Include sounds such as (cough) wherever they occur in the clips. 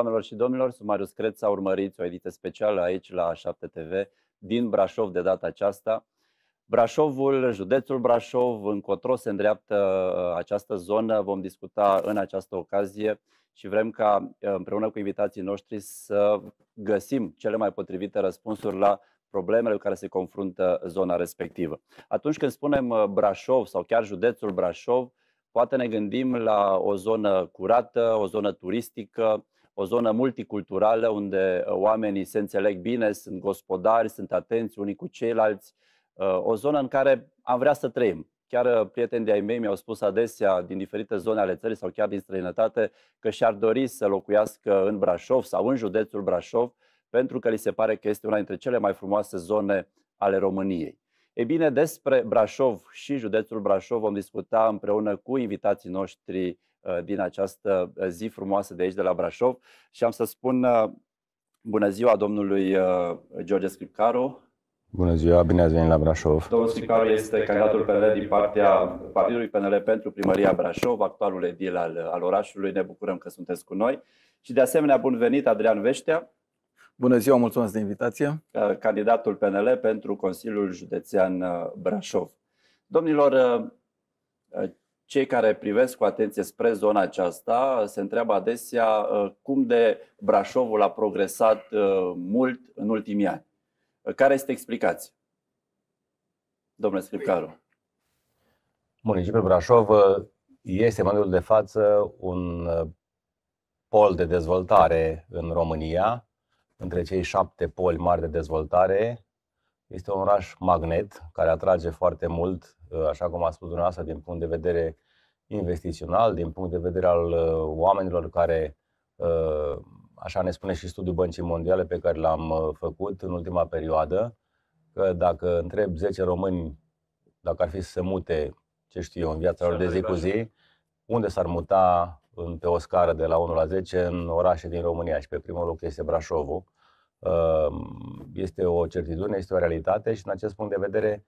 Doamnelor și domnilor, sunt Marius Creța, urmăriți o edită specială aici la 7 TV din Brașov de data aceasta. Brașovul, județul Brașov, încotro se îndreaptă uh, această zonă, vom discuta în această ocazie și vrem ca uh, împreună cu invitații noștri să găsim cele mai potrivite răspunsuri la problemele cu care se confruntă zona respectivă. Atunci când spunem uh, Brașov sau chiar județul Brașov, poate ne gândim la o zonă curată, o zonă turistică, o zonă multiculturală unde uh, oamenii se înțeleg bine, sunt gospodari, sunt atenți unii cu ceilalți, uh, o zonă în care am vrea să trăim. Chiar uh, prietenii de ai mei mi-au spus adesea din diferite zone ale țării sau chiar din străinătate că și-ar dori să locuiască în Brașov sau în județul Brașov pentru că li se pare că este una dintre cele mai frumoase zone ale României. Ei bine, despre Brașov și județul Brașov vom discuta împreună cu invitații noștri Uh, din această uh, zi frumoasă de aici, de la Brașov. Și am să spun uh, bună ziua domnului George Scripcaru. Bună ziua, bine ați venit la Brașov. Domnul Scripcaru este candidatul PNL din partea Partidului PNL pentru primăria Brașov, actualul edil al, al orașului. Ne bucurăm că sunteți cu noi. Și de asemenea, bun venit Adrian Veștea. Bună ziua, mulțumesc de invitație. Candidatul PNL pentru Consiliul Județean Brașov. Domnilor, cei care privesc cu atenție spre zona aceasta se întreabă adesea uh, cum de Brașovul a progresat uh, mult în ultimii ani. Uh, care este explicația? Domnule Scripcaru. Municipiul Brașov este în de față un pol de dezvoltare în România, între cei șapte poli mari de dezvoltare. Este un oraș magnet care atrage foarte mult Uh, așa cum a spus dumneavoastră, din punct de vedere investițional, din punct de vedere al uh, oamenilor care, uh, așa ne spune și studiul Băncii Mondiale pe care l-am făcut în ultima perioadă, că dacă întreb 10 români dacă ar fi să se mute, ce știu eu, în viața lor de zi cu zi, unde s-ar muta pe o scară de la 1 la 10 în orașe din România și pe primul loc este Brașovul. Este o certitudine, este o realitate și în acest punct de vedere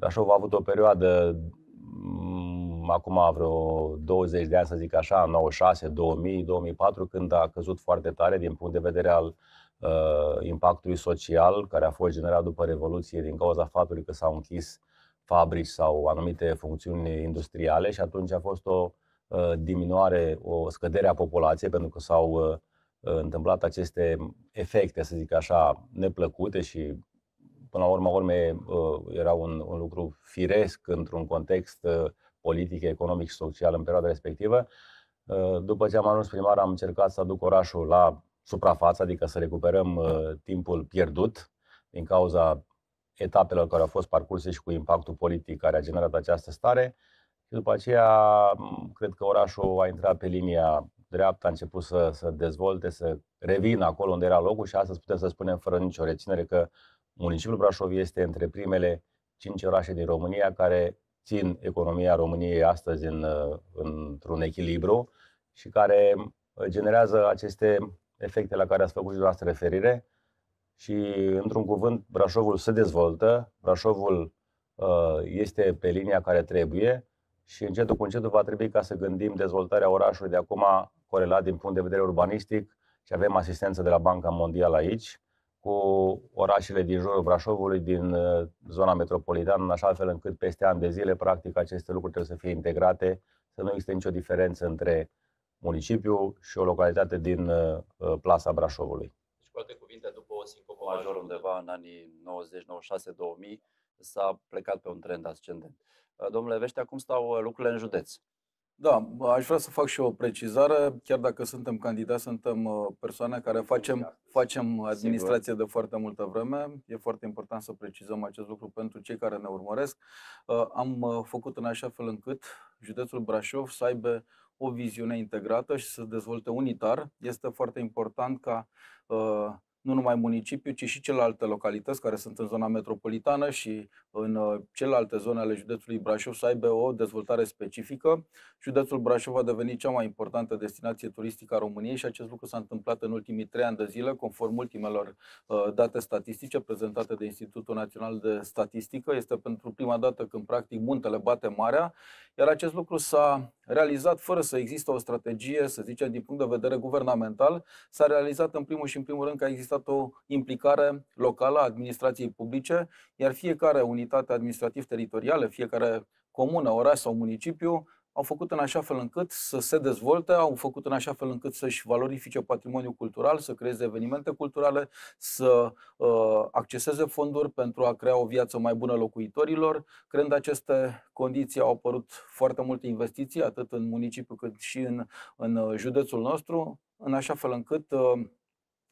Brașov a avut o perioadă mm, acum vreo 20 de ani, să zic așa, 96, 2000, 2004, când a căzut foarte tare din punct de vedere al uh, impactului social care a fost generat după Revoluție din cauza faptului că s-au închis fabrici sau anumite funcțiuni industriale și atunci a fost o uh, diminuare, o scădere a populației pentru că s-au uh, întâmplat aceste efecte, să zic așa, neplăcute și până la urmă urme, uh, era un, un lucru firesc într-un context uh, politic, economic și social în perioada respectivă. Uh, după ce am ajuns primar, am încercat să aduc orașul la suprafață, adică să recuperăm timpul pierdut din cauza etapelor care au fost parcurse și cu impactul politic care a generat această stare. Și după aceea, cred că orașul a intrat pe linia dreaptă, a început să, să dezvolte, să revină acolo unde era locul și astăzi putem să spunem fără nicio reținere că Municipiul Brașov este între primele cinci orașe din România care țin economia României astăzi în, uh, într-un echilibru și care uh, generează aceste efecte la care ați făcut și dumneavoastră referire. Și, într-un cuvânt, Brașovul se dezvoltă, Brașovul uh, este pe linia care trebuie și încetul cu încetul va trebui ca să gândim dezvoltarea orașului de acum corelat din punct de vedere urbanistic și avem asistență de la Banca Mondială aici cu orașele din jurul Brașovului, din uh, zona metropolitană, în așa fel încât peste ani de zile, practic, aceste lucruri trebuie să fie integrate, să nu existe nicio diferență între municipiu și o localitate din uh, uh, plasa Brașovului. Deci, cu alte cuvinte, după o sincopă major undeva în anii 90, 96, 2000, s-a plecat pe un trend ascendent. Domnule Vește, acum stau lucrurile în județ? Da, aș vrea să fac și o precizare. Chiar dacă suntem candidați, suntem uh, persoane care facem, facem administrație de foarte multă vreme. E foarte important să precizăm acest lucru pentru cei care ne urmăresc. Uh, am uh, făcut în așa fel încât județul Brașov să aibă o viziune integrată și să se dezvolte unitar. Este foarte important ca nu numai municipiu, ci și celelalte localități care sunt în zona metropolitană și în uh, celelalte zone ale județului Brașov să aibă o dezvoltare specifică. Județul Brașov a devenit cea mai importantă destinație turistică a României și acest lucru s-a întâmplat în ultimii trei ani de zile, conform ultimelor uh, date statistice prezentate de Institutul Național de Statistică. Este pentru prima dată când, practic, muntele bate marea, iar acest lucru s-a realizat fără să există o strategie, să zicem, din punct de vedere guvernamental, s-a realizat în primul și în primul rând că a existat o implicare locală a administrației publice, iar fiecare unitate administrativ-teritorială, fiecare comună, oraș sau municipiu au făcut în așa fel încât să se dezvolte, au făcut în așa fel încât să-și valorifice patrimoniul cultural, să creeze evenimente culturale, să uh, acceseze fonduri pentru a crea o viață mai bună locuitorilor. Creând aceste condiții au apărut foarte multe investiții, atât în municipiu cât și în, în județul nostru, în așa fel încât uh,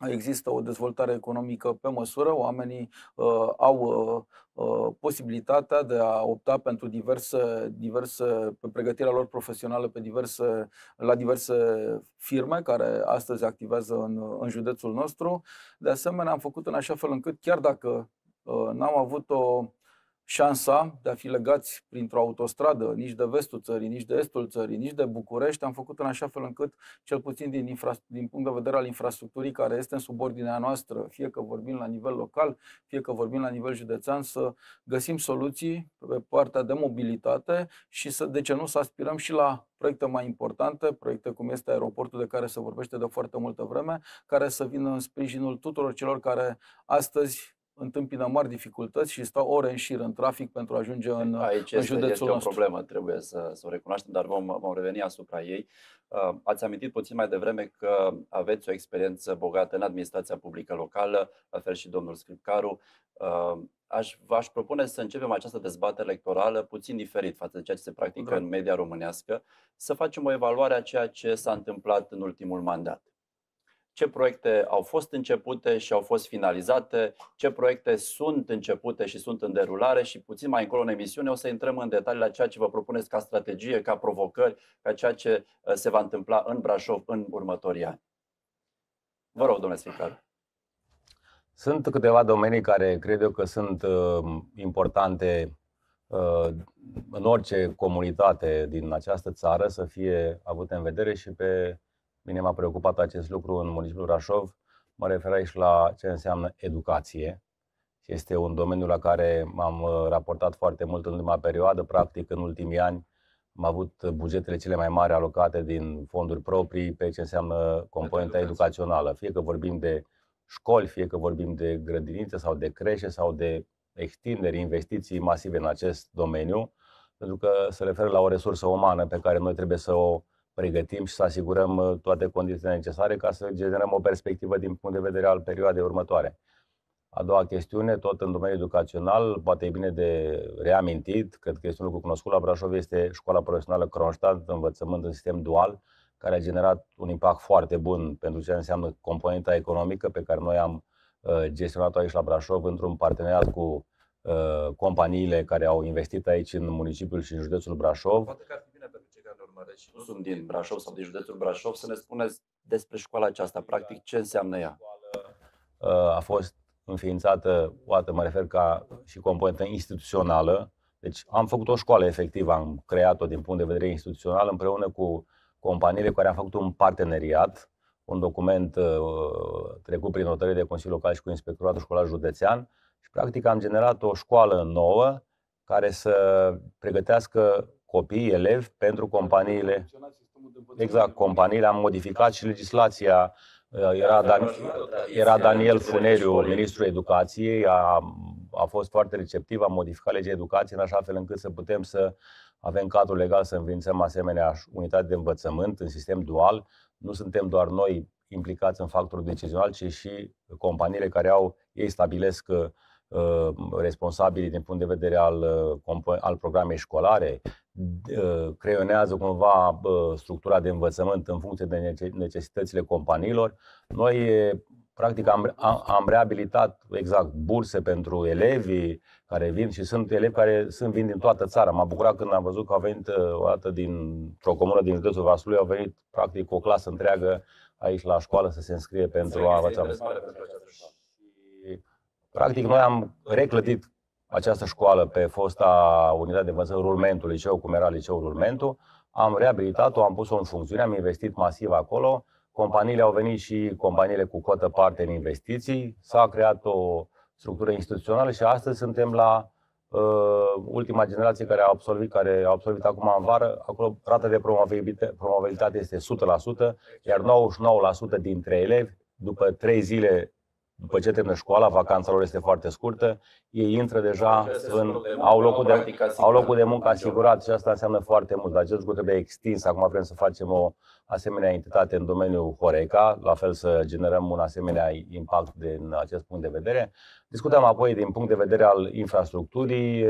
există o dezvoltare economică pe măsură, oamenii uh, au uh, uh, posibilitatea de a opta pentru diverse, diverse pe pregătirea lor profesională pe diverse, la diverse firme care astăzi activează în, în județul nostru. De asemenea, am făcut în așa fel încât, chiar dacă uh, n-am avut o șansa de a fi legați printr-o autostradă, nici de vestul țării, nici de estul țării, nici de București, am făcut în așa fel încât, cel puțin din, infra- din punct de vedere al infrastructurii care este în subordinea noastră, fie că vorbim la nivel local, fie că vorbim la nivel județean, să găsim soluții pe partea de mobilitate și să, de ce nu, să aspirăm și la proiecte mai importante, proiecte cum este aeroportul de care se vorbește de foarte multă vreme, care să vină în sprijinul tuturor celor care astăzi întâmpină mari dificultăți și stau ore în șir în trafic pentru a ajunge în, Aici în județul este nostru. o problemă, trebuie să, să o recunoaștem, dar vom, vom reveni asupra ei. Uh, ați amintit puțin mai devreme că aveți o experiență bogată în administrația publică locală, la fel și domnul Scripcaru. Uh, aș, v-aș propune să începem această dezbatere electorală puțin diferit față de ceea ce se practică da. în media românească, să facem o evaluare a ceea ce s-a întâmplat în ultimul mandat ce proiecte au fost începute și au fost finalizate, ce proiecte sunt începute și sunt în derulare și puțin mai încolo în emisiune o să intrăm în detalii la ceea ce vă propuneți ca strategie, ca provocări, ca ceea ce uh, se va întâmpla în Brașov în următorii ani. Vă rog, domnule Sfincar. Sunt câteva domenii care cred eu că sunt uh, importante uh, în orice comunitate din această țară să fie avute în vedere și pe mine m-a preocupat acest lucru în municipiul Rașov. Mă refer aici la ce înseamnă educație. Este un domeniu la care m-am uh, raportat foarte mult în ultima perioadă. Practic, în ultimii ani am avut bugetele cele mai mari alocate din fonduri proprii pe ce înseamnă componenta educațională. Fie că vorbim de școli, fie că vorbim de grădinițe sau de creșe sau de extinderi, investiții masive în acest domeniu, pentru că se referă la o resursă umană pe care noi trebuie să o pregătim și să asigurăm uh, toate condițiile necesare ca să generăm o perspectivă din punct de vedere al perioadei următoare. A doua chestiune, tot în domeniul educațional, poate e bine de reamintit, cred că este un lucru cunoscut la Brașov, este școala profesională Kronstadt, învățământ în sistem dual, care a generat un impact foarte bun pentru ce înseamnă componenta economică pe care noi am uh, gestionat-o aici la Brașov într-un parteneriat cu uh, companiile care au investit aici în municipiul și în județul Brașov. Poate că ar fi bine pe urmăresc și nu sunt din Brașov sau din județul Brașov, să ne spuneți despre școala aceasta, practic ce înseamnă ea. Uh, a fost înființată, o dată mă refer ca și componentă instituțională, deci am făcut o școală efectivă, am creat-o din punct de vedere instituțional împreună cu companiile care am făcut un parteneriat, un document uh, trecut prin notările de Consiliul Local și cu Inspectoratul Școlar Județean și practic am generat o școală nouă care să pregătească copii, elevi pentru companiile. Exact, companiile am modificat și legislația. Uh, era, Dan, era Daniel Funeriu, ministrul educației, a, a fost foarte receptiv, a modificat legea educației în așa fel încât să putem să avem cadrul legal să învințăm asemenea unitate de învățământ în sistem dual. Nu suntem doar noi implicați în factorul decizional, ci și companiile care au, ei stabilesc uh, Uh, responsabilii din punct de vedere al, uh, al programei școlare, uh, creionează cumva structura de învățământ în funcție de necesitățile companiilor. Noi, practic, am, am reabilitat exact burse pentru elevii care vin și sunt elevi care sunt vin din toată țara. M-a bucurat când am văzut că au venit o dată din o comună din județul Vaslui, au venit practic o clasă întreagă aici la școală să se înscrie pentru a învăța. Practic, noi am reclădit această școală pe fosta unitate de învățământ Rulmentu, liceu, cum era liceul Rulmentu, am reabilitat-o, am pus-o în funcțiune, am investit masiv acolo, companiile au venit și companiile cu cotă parte în investiții, s-a creat o structură instituțională și astăzi suntem la uh, ultima generație care a absolvit, care a absolvit acum în vară, acolo rata de promovabilitate este 100%, iar 99% dintre elevi, după 3 zile după ce termină școala, vacanța lor este foarte scurtă, ei intră deja în, au, locul de, au locul de muncă asigurat și asta înseamnă foarte mult. Dar acest lucru trebuie extins. Acum vrem să facem o asemenea entitate în domeniul Horeca, la fel să generăm un asemenea impact din acest punct de vedere. Discutăm apoi din punct de vedere al infrastructurii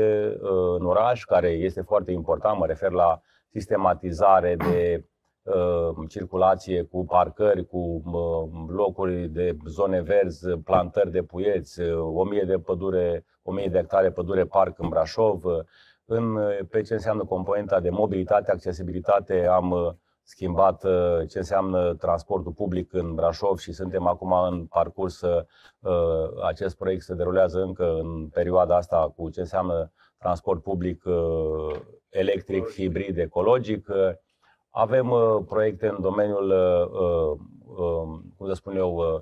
în oraș, care este foarte important, mă refer la sistematizare de Uh, circulație cu parcări, cu uh, locuri de zone verzi, plantări de puieți, 1000 uh, de pădure, 1000 de hectare pădure parc în Brașov. În, pe ce înseamnă componenta de mobilitate, accesibilitate, am schimbat ce înseamnă transportul public în Brașov și suntem acum în parcurs. Acest proiect se derulează încă în perioada asta cu ce înseamnă transport public electric, hibrid, ecologic. Avem uh, proiecte în domeniul, uh, uh, um, cum să spun eu, uh,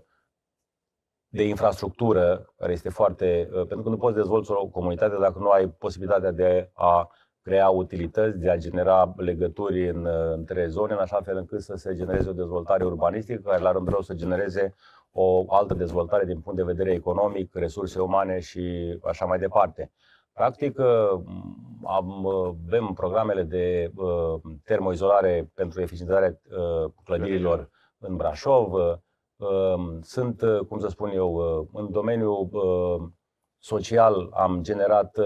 de infrastructură, care este foarte. Uh, pentru că nu poți dezvolta o comunitate dacă nu ai posibilitatea de a crea utilități, de a genera legături în, uh, între zone, în așa fel încât să se genereze o dezvoltare urbanistică, care la rândul să genereze o altă dezvoltare din punct de vedere economic, resurse umane și așa mai departe. Practic, uh, am, uh, avem programele de uh, termoizolare pentru eficientizarea clădirilor în Brașov. Um, sunt, cum să spun eu, în domeniul social am generat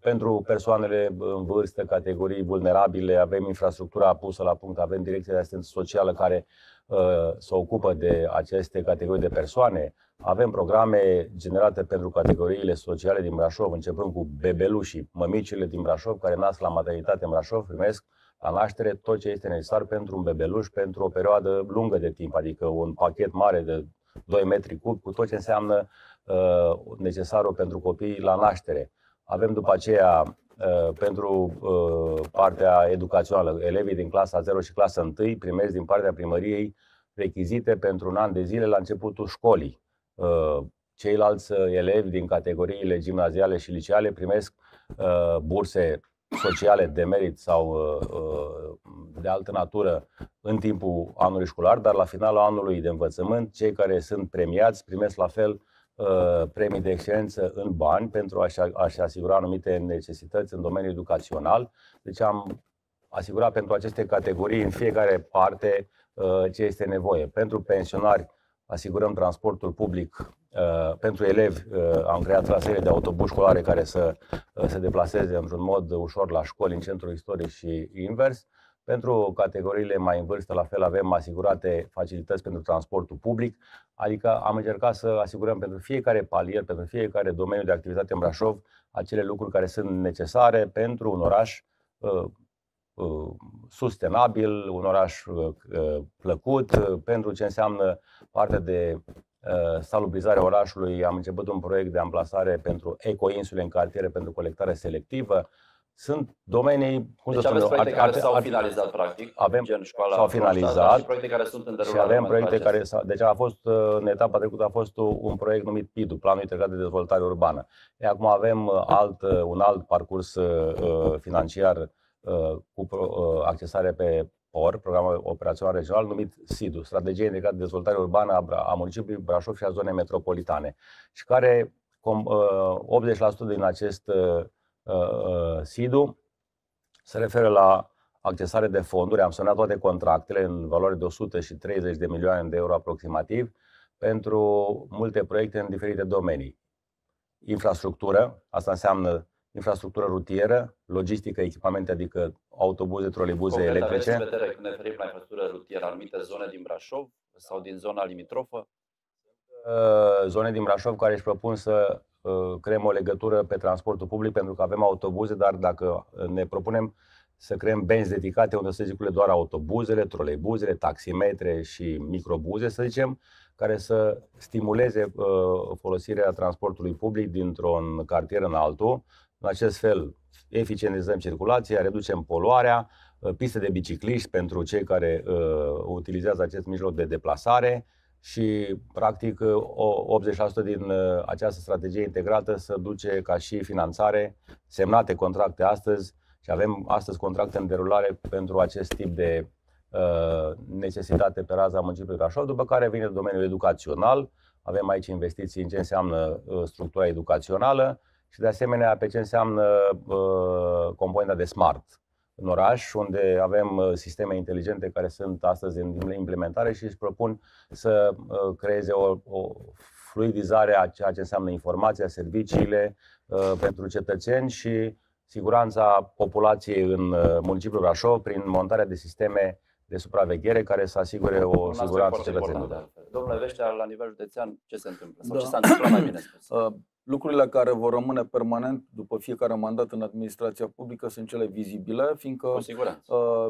pentru persoanele în vârstă, categorii vulnerabile, avem infrastructura pusă la punct, avem direcția de asistență socială care uh, se ocupă de aceste categorii de persoane, avem programe generate pentru categoriile sociale din Brașov, începând cu bebelușii, mămicile din Brașov, care nasc la maternitate în Brașov, primesc la naștere tot ce este necesar pentru un bebeluș pentru o perioadă lungă de timp, adică un pachet mare de 2 metri cub, cu tot ce înseamnă uh, necesarul pentru copii la naștere. Avem după aceea uh, pentru uh, partea educațională, elevii din clasa 0 și clasa 1 primesc din partea primăriei rechizite pentru un an de zile la începutul școlii. Uh, ceilalți elevi din categoriile gimnaziale și liceale primesc uh, burse sociale de merit sau uh, de altă natură în timpul anului școlar, dar la finalul anului de învățământ, cei care sunt premiați primesc la fel premii de excelență în bani pentru a-și, asigura anumite necesități în domeniul educațional. Deci am asigurat pentru aceste categorii în fiecare parte ce este nevoie. Pentru pensionari asigurăm transportul public uh, pentru elevi uh, am creat trasee de autobuz școlare care să uh, se deplaseze într-un mod ușor la școli în centrul istoric și invers. Pentru categoriile mai în vârstă, la fel avem asigurate facilități pentru transportul public, adică am încercat să asigurăm pentru fiecare palier, pentru fiecare domeniu de activitate în Brașov, acele lucruri care sunt necesare pentru un oraș Uh, sustenabil, un oraș uh, plăcut. Uh, pentru ce înseamnă partea de salubrizare orașului, am început un proiect de amplasare pentru ecoinsule în cartiere pentru colectare selectivă. Sunt domenii, cum deci să spun, proiecte ar, care s-au finalizat practic, avem, gen școala, s-au finalizat și proiecte care sunt în derulare. Și avem proiecte care s deci a fost în etapa trecută a fost un proiect numit PIDU, Planul Integrat de Dezvoltare Urbană. E, acum avem alt, un alt parcurs financiar Uh, cu uh, accesare pe POR, programul Operațional Regional, numit SIDU, Strategie Integrată de Dezvoltare Urbană a municipiului Brașov și a zonei metropolitane, și care 80% uh, din acest SIDU se referă la accesare de fonduri. Am semnat toate contractele în valoare de 130 de milioane de euro aproximativ pentru multe proiecte în diferite domenii. Infrastructură, asta înseamnă infrastructură rutieră, logistică, echipamente, adică autobuze, troleibuze Concret, electrice. Aveți în vedere când ne referim la infrastructură rutieră, anumite zone din Brașov sau din zona limitrofă? Uh, zone din Brașov care își propun să uh, creăm o legătură pe transportul public pentru că avem autobuze, dar dacă uh, ne propunem să creăm benzi dedicate unde să circule doar autobuzele, troleibuzele, taximetre și microbuze, să zicem, care să stimuleze folosirea transportului public dintr-un cartier în altul, în acest fel, eficientizăm circulația, reducem poluarea, uh, piste de bicicliști pentru cei care uh, utilizează acest mijloc de deplasare și, practic, 80% uh, din uh, această strategie integrată se duce ca și finanțare, semnate contracte astăzi și avem astăzi contracte în derulare pentru acest tip de uh, necesitate pe raza municipiului Brașov, după care vine domeniul educațional. Avem aici investiții în ce înseamnă uh, structura educațională, și de asemenea pe ce înseamnă componenta de smart în oraș, unde avem sisteme inteligente care sunt astăzi în implementare și își propun să creeze o, o fluidizare a ceea ce înseamnă informația, serviciile pentru cetățeni și siguranța populației în municipiul Brașov prin montarea de sisteme de supraveghere care să asigure o Dumnezeu siguranță cetățenilor. Domnule Veștea, la nivel județean, ce se întâmplă? Sau da. ce s-a întâmplat mai bine spus? (clears throat) Uh, Lucrurile care vor rămâne permanent după fiecare mandat în administrația publică sunt cele vizibile, fiindcă uh,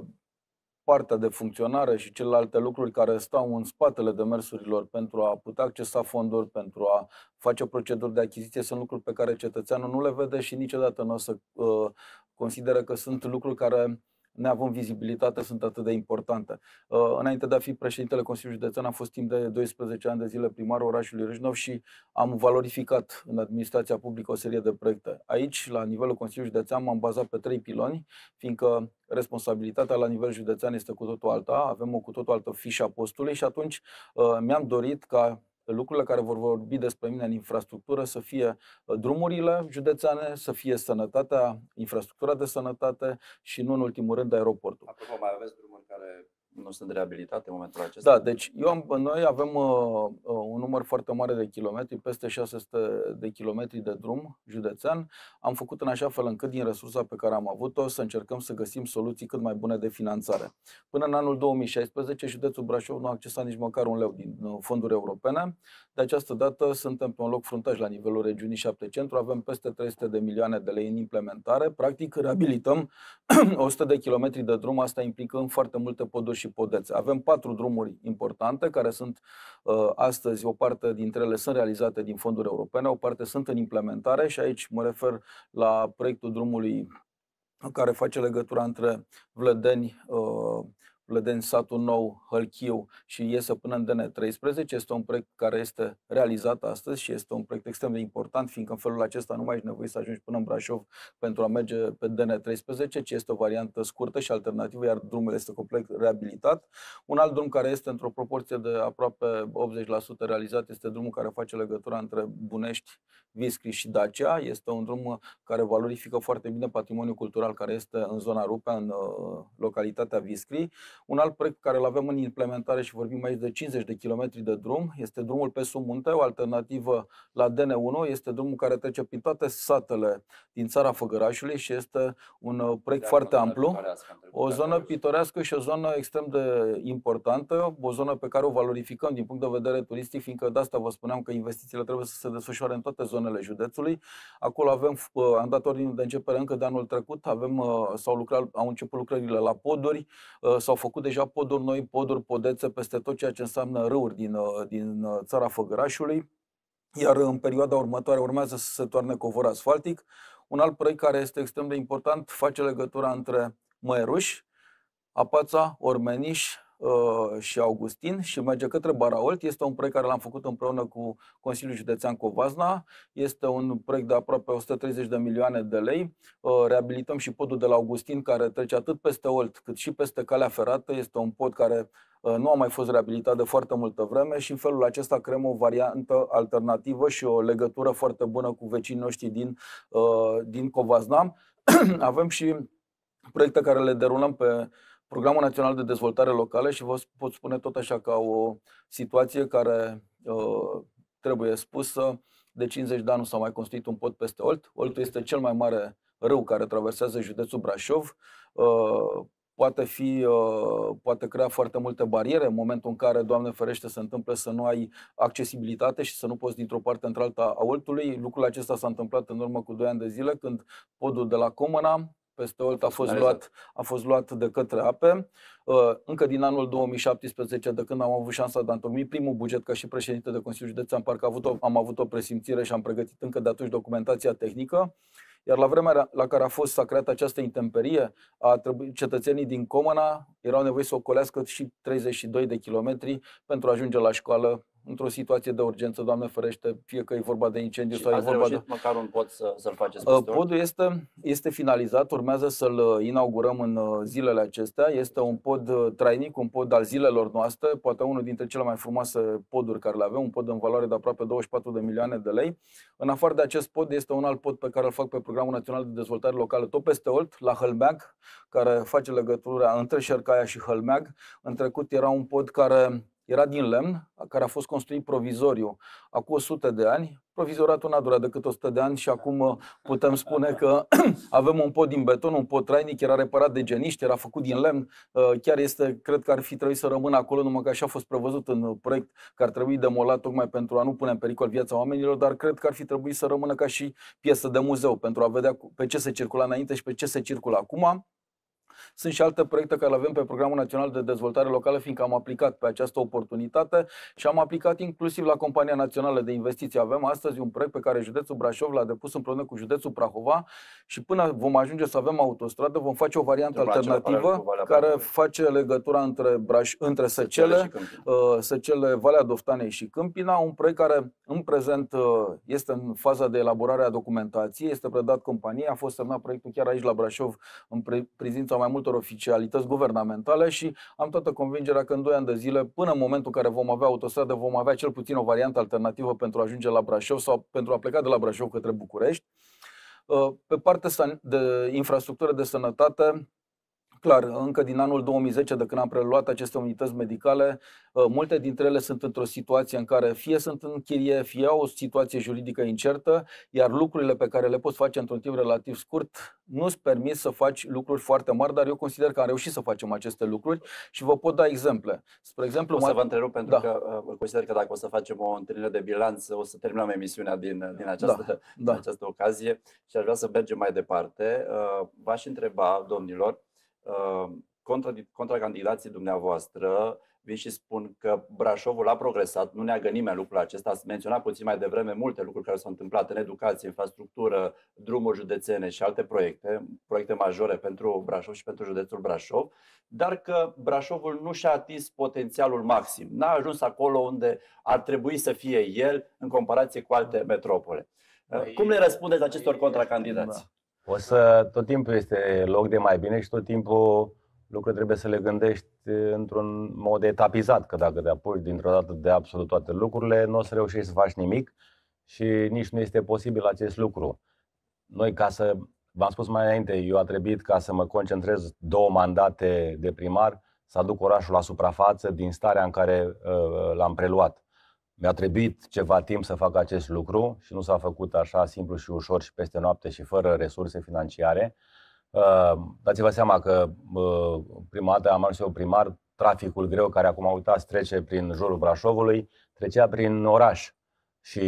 partea de funcționare și celelalte lucruri care stau în spatele demersurilor pentru a putea accesa fonduri, pentru a face proceduri de achiziție, sunt lucruri pe care cetățeanul nu le vede și niciodată nu o să uh, consideră că sunt lucruri care neavând vizibilitate, sunt atât de importante. Uh, înainte de a fi președintele Consiliului Județean, am fost timp de 12 ani de zile primarul orașului Râșnov și am valorificat în administrația publică o serie de proiecte. Aici, la nivelul Consiliului Județean, m-am bazat pe trei piloni, fiindcă responsabilitatea la nivel județean este cu totul alta, avem o cu totul altă fișă a postului și atunci uh, mi-am dorit ca lucrurile care vor vorbi despre mine în infrastructură să fie uh, drumurile județeane, să fie sănătatea, infrastructura de sănătate și nu în ultimul rând aeroportul. Apropo, mai aveți drumuri care nu sunt de reabilitate în momentul acesta? Da, deci eu am, noi avem uh, uh un număr foarte mare de kilometri, peste 600 de kilometri de drum județean. Am făcut în așa fel încât din resursa pe care am avut-o să încercăm să găsim soluții cât mai bune de finanțare. Până în anul 2016, județul Brașov nu a accesat nici măcar un leu din uh, fonduri europene. De această dată suntem pe un loc fruntaș la nivelul regiunii 7 centru, avem peste 300 de milioane de lei în implementare. Practic, reabilităm 100 (clears throat) de kilometri de drum, asta implică în foarte multe poduri și Podeț. Avem patru drumuri importante care sunt uh, astăzi, o parte dintre ele sunt realizate din fonduri europene, o parte sunt în implementare și aici mă refer la proiectul drumului care face legătura între Vlădeni, uh, Plăden, Satul Nou, Hălchiu și iesă până în DN13. Este un proiect care este realizat astăzi și este un proiect extrem de important, fiindcă în felul acesta nu mai ești nevoie să ajungi până în Brașov pentru a merge pe DN13, ci este o variantă scurtă și alternativă, iar drumul este complet reabilitat. Un alt drum care este într-o proporție de aproape 80% realizat este drumul care face legătura între Bunești, Viscri și Dacia. Este un drum care valorifică foarte bine patrimoniul cultural care este în zona Rupea, în uh, localitatea Viscri. Un alt proiect care îl avem în implementare și vorbim aici de 50 de kilometri de drum este drumul pe Sumunte, o alternativă la DN1, este drumul care trece prin toate satele din țara Făgărașului și este un uh, proiect de foarte amplu, o zonă pitorească și o zonă extrem de importantă, o zonă pe care o valorificăm din punct de vedere turistic, fiindcă de asta vă spuneam că investițiile trebuie să se desfășoare în toate zonele județului. Acolo avem, uh, am dat ordine de începere încă de anul trecut, avem, uh, s-au lucrat, au început lucrările la poduri, s-au făcut făcut deja poduri noi, poduri, podețe, peste tot ceea ce înseamnă râuri din, uh, din uh, țara Făgărașului, iar în perioada următoare urmează să se toarne covor asfaltic. Un alt proiect care este extrem de important face legătura între Măieruș, Apața, Ormeniș, Uh, și Augustin și merge către Baraolt. Este un proiect care l-am făcut împreună cu Consiliul Județean Covazna. Este un proiect de aproape 130 de milioane de lei. Uh, reabilităm și podul de la Augustin care trece atât peste Olt cât și peste calea ferată. Este un pod care uh, nu a mai fost reabilitat de foarte multă vreme și în felul acesta creăm o variantă alternativă și o legătură foarte bună cu vecinii noștri din, din Covazna. (clears throat) Avem și proiecte care le derulăm pe Programul Național de Dezvoltare Locală și vă pot spune tot așa ca o situație care uh, trebuie spusă. De 50 de ani nu s-a mai construit un pod peste Olt. Oltul este cel mai mare râu care traversează județul Brașov. Uh, poate, fi, uh, poate crea foarte multe bariere în momentul în care, Doamne ferește, se întâmplă să nu ai accesibilitate și să nu poți dintr-o parte într-alta a Oltului. Lucrul acesta s-a întâmplat în urmă cu 2 ani de zile când podul de la Comăna peste Olt a fost, luat, a fost luat de către APE. Uh, încă din anul 2017, de când am avut șansa de a întocmi primul buget ca și președinte de Consiliul Județean, parcă avut o, am avut o presimțire și am pregătit încă de atunci documentația tehnică. Iar la vremea la care a fost s-a creat această intemperie, a trebuit, cetățenii din Comana erau nevoiți să ocolească și 32 de kilometri pentru a ajunge la școală într-o situație de urgență, Doamne ferește, fie că e vorba de incendiu și sau e vorba de... măcar un pod să, să-l faceți uh, peste Podul este, este finalizat, urmează să-l uh, inaugurăm în uh, zilele acestea. Este un pod trainic, un pod al zilelor noastre, poate unul dintre cele mai frumoase poduri care le avem, un pod în valoare de aproape 24 de milioane de lei. În afară de acest pod este un alt pod pe care îl fac pe Programul Național de Dezvoltare Locală, tot peste Olt, la Hălmeag, care face legătura între Șercaia și Hălmeag. În trecut era un pod care era din lemn, care a fost construit provizoriu acum 100 de ani. Provizoratul n-a durat decât 100 de ani și acum uh, putem spune că (clears throat) avem un pod din beton, un pod trainic, era reparat de geniști, era făcut din lemn. Uh, chiar este, cred că ar fi trebuit să rămână acolo, numai că așa a fost prevăzut în uh, proiect că ar trebui demolat tocmai pentru a nu pune în pericol viața oamenilor, dar cred că ar fi trebuit să rămână ca și piesă de muzeu pentru a vedea pe ce se circula înainte și pe ce se circulă acum. Sunt și alte proiecte care le avem pe Programul Național de Dezvoltare Locală, fiindcă am aplicat pe această oportunitate și am aplicat inclusiv la Compania Națională de Investiții. Avem astăzi un proiect pe care județul Brașov l-a depus împreună cu județul Prahova și până vom ajunge să avem autostradă, vom face o variantă de alternativă care face legătura între, Braș, între Săcele, uh, Săcele, Valea Doftanei și Câmpina, un proiect care în prezent uh, este în faza de elaborare a documentației, este predat companiei, a fost semnat proiectul chiar aici la Brașov în prezența mai mult multor oficialități guvernamentale și am toată convingerea că în 2 ani de zile, până în momentul în care vom avea autostradă, vom avea cel puțin o variantă alternativă pentru a ajunge la Brașov sau pentru a pleca de la Brașov către București. Pe partea de infrastructură de sănătate, clar, încă din anul 2010, de când am preluat aceste unități medicale, uh, multe dintre ele sunt într-o situație în care fie sunt în chirie, fie au o situație juridică incertă, iar lucrurile pe care le poți face într-un timp relativ scurt nu-ți permit să faci lucruri foarte mari, dar eu consider că am reușit să facem aceste lucruri și vă pot da exemple. Spre exemplu, o să vă întrerup pentru da. că uh, consider că dacă o să facem o întâlnire de bilanț, o să terminăm emisiunea din, uh, din, da, această, da. Da. din această ocazie și aș vrea să mergem mai departe. v-aș întreba, domnilor, Uh, contra, dumneavoastră vin și spun că Brașovul a progresat, nu neagă nimeni lucrul acesta. Ați menționat puțin mai devreme multe lucruri care s-au întâmplat în educație, infrastructură, drumuri județene și alte proiecte, proiecte majore pentru Brașov și pentru județul Brașov, dar că Brașovul nu și-a atins potențialul maxim. N-a ajuns acolo unde ar trebui să fie el în comparație cu alte metropole. Păi, Cum le răspundeți acestor păi, contracandidați? Da. O să, tot timpul este loc de mai bine și tot timpul lucrurile trebuie să le gândești eh, într-un mod etapizat, că dacă te apuci dintr-o dată de absolut toate lucrurile, nu o să reușești să faci nimic și nici nu este posibil acest lucru. Noi, ca să, v-am spus mai înainte, eu a trebuit ca să mă concentrez două mandate de primar, să aduc orașul la suprafață din starea în care uh, l-am preluat. Mi-a trebuit ceva timp să fac acest lucru și nu s-a făcut așa simplu și ușor și peste noapte și fără resurse financiare. Uh, dați-vă seama că uh, prima dată am ajuns eu primar, traficul greu care acum uitați trece prin jurul Brașovului, trecea prin oraș și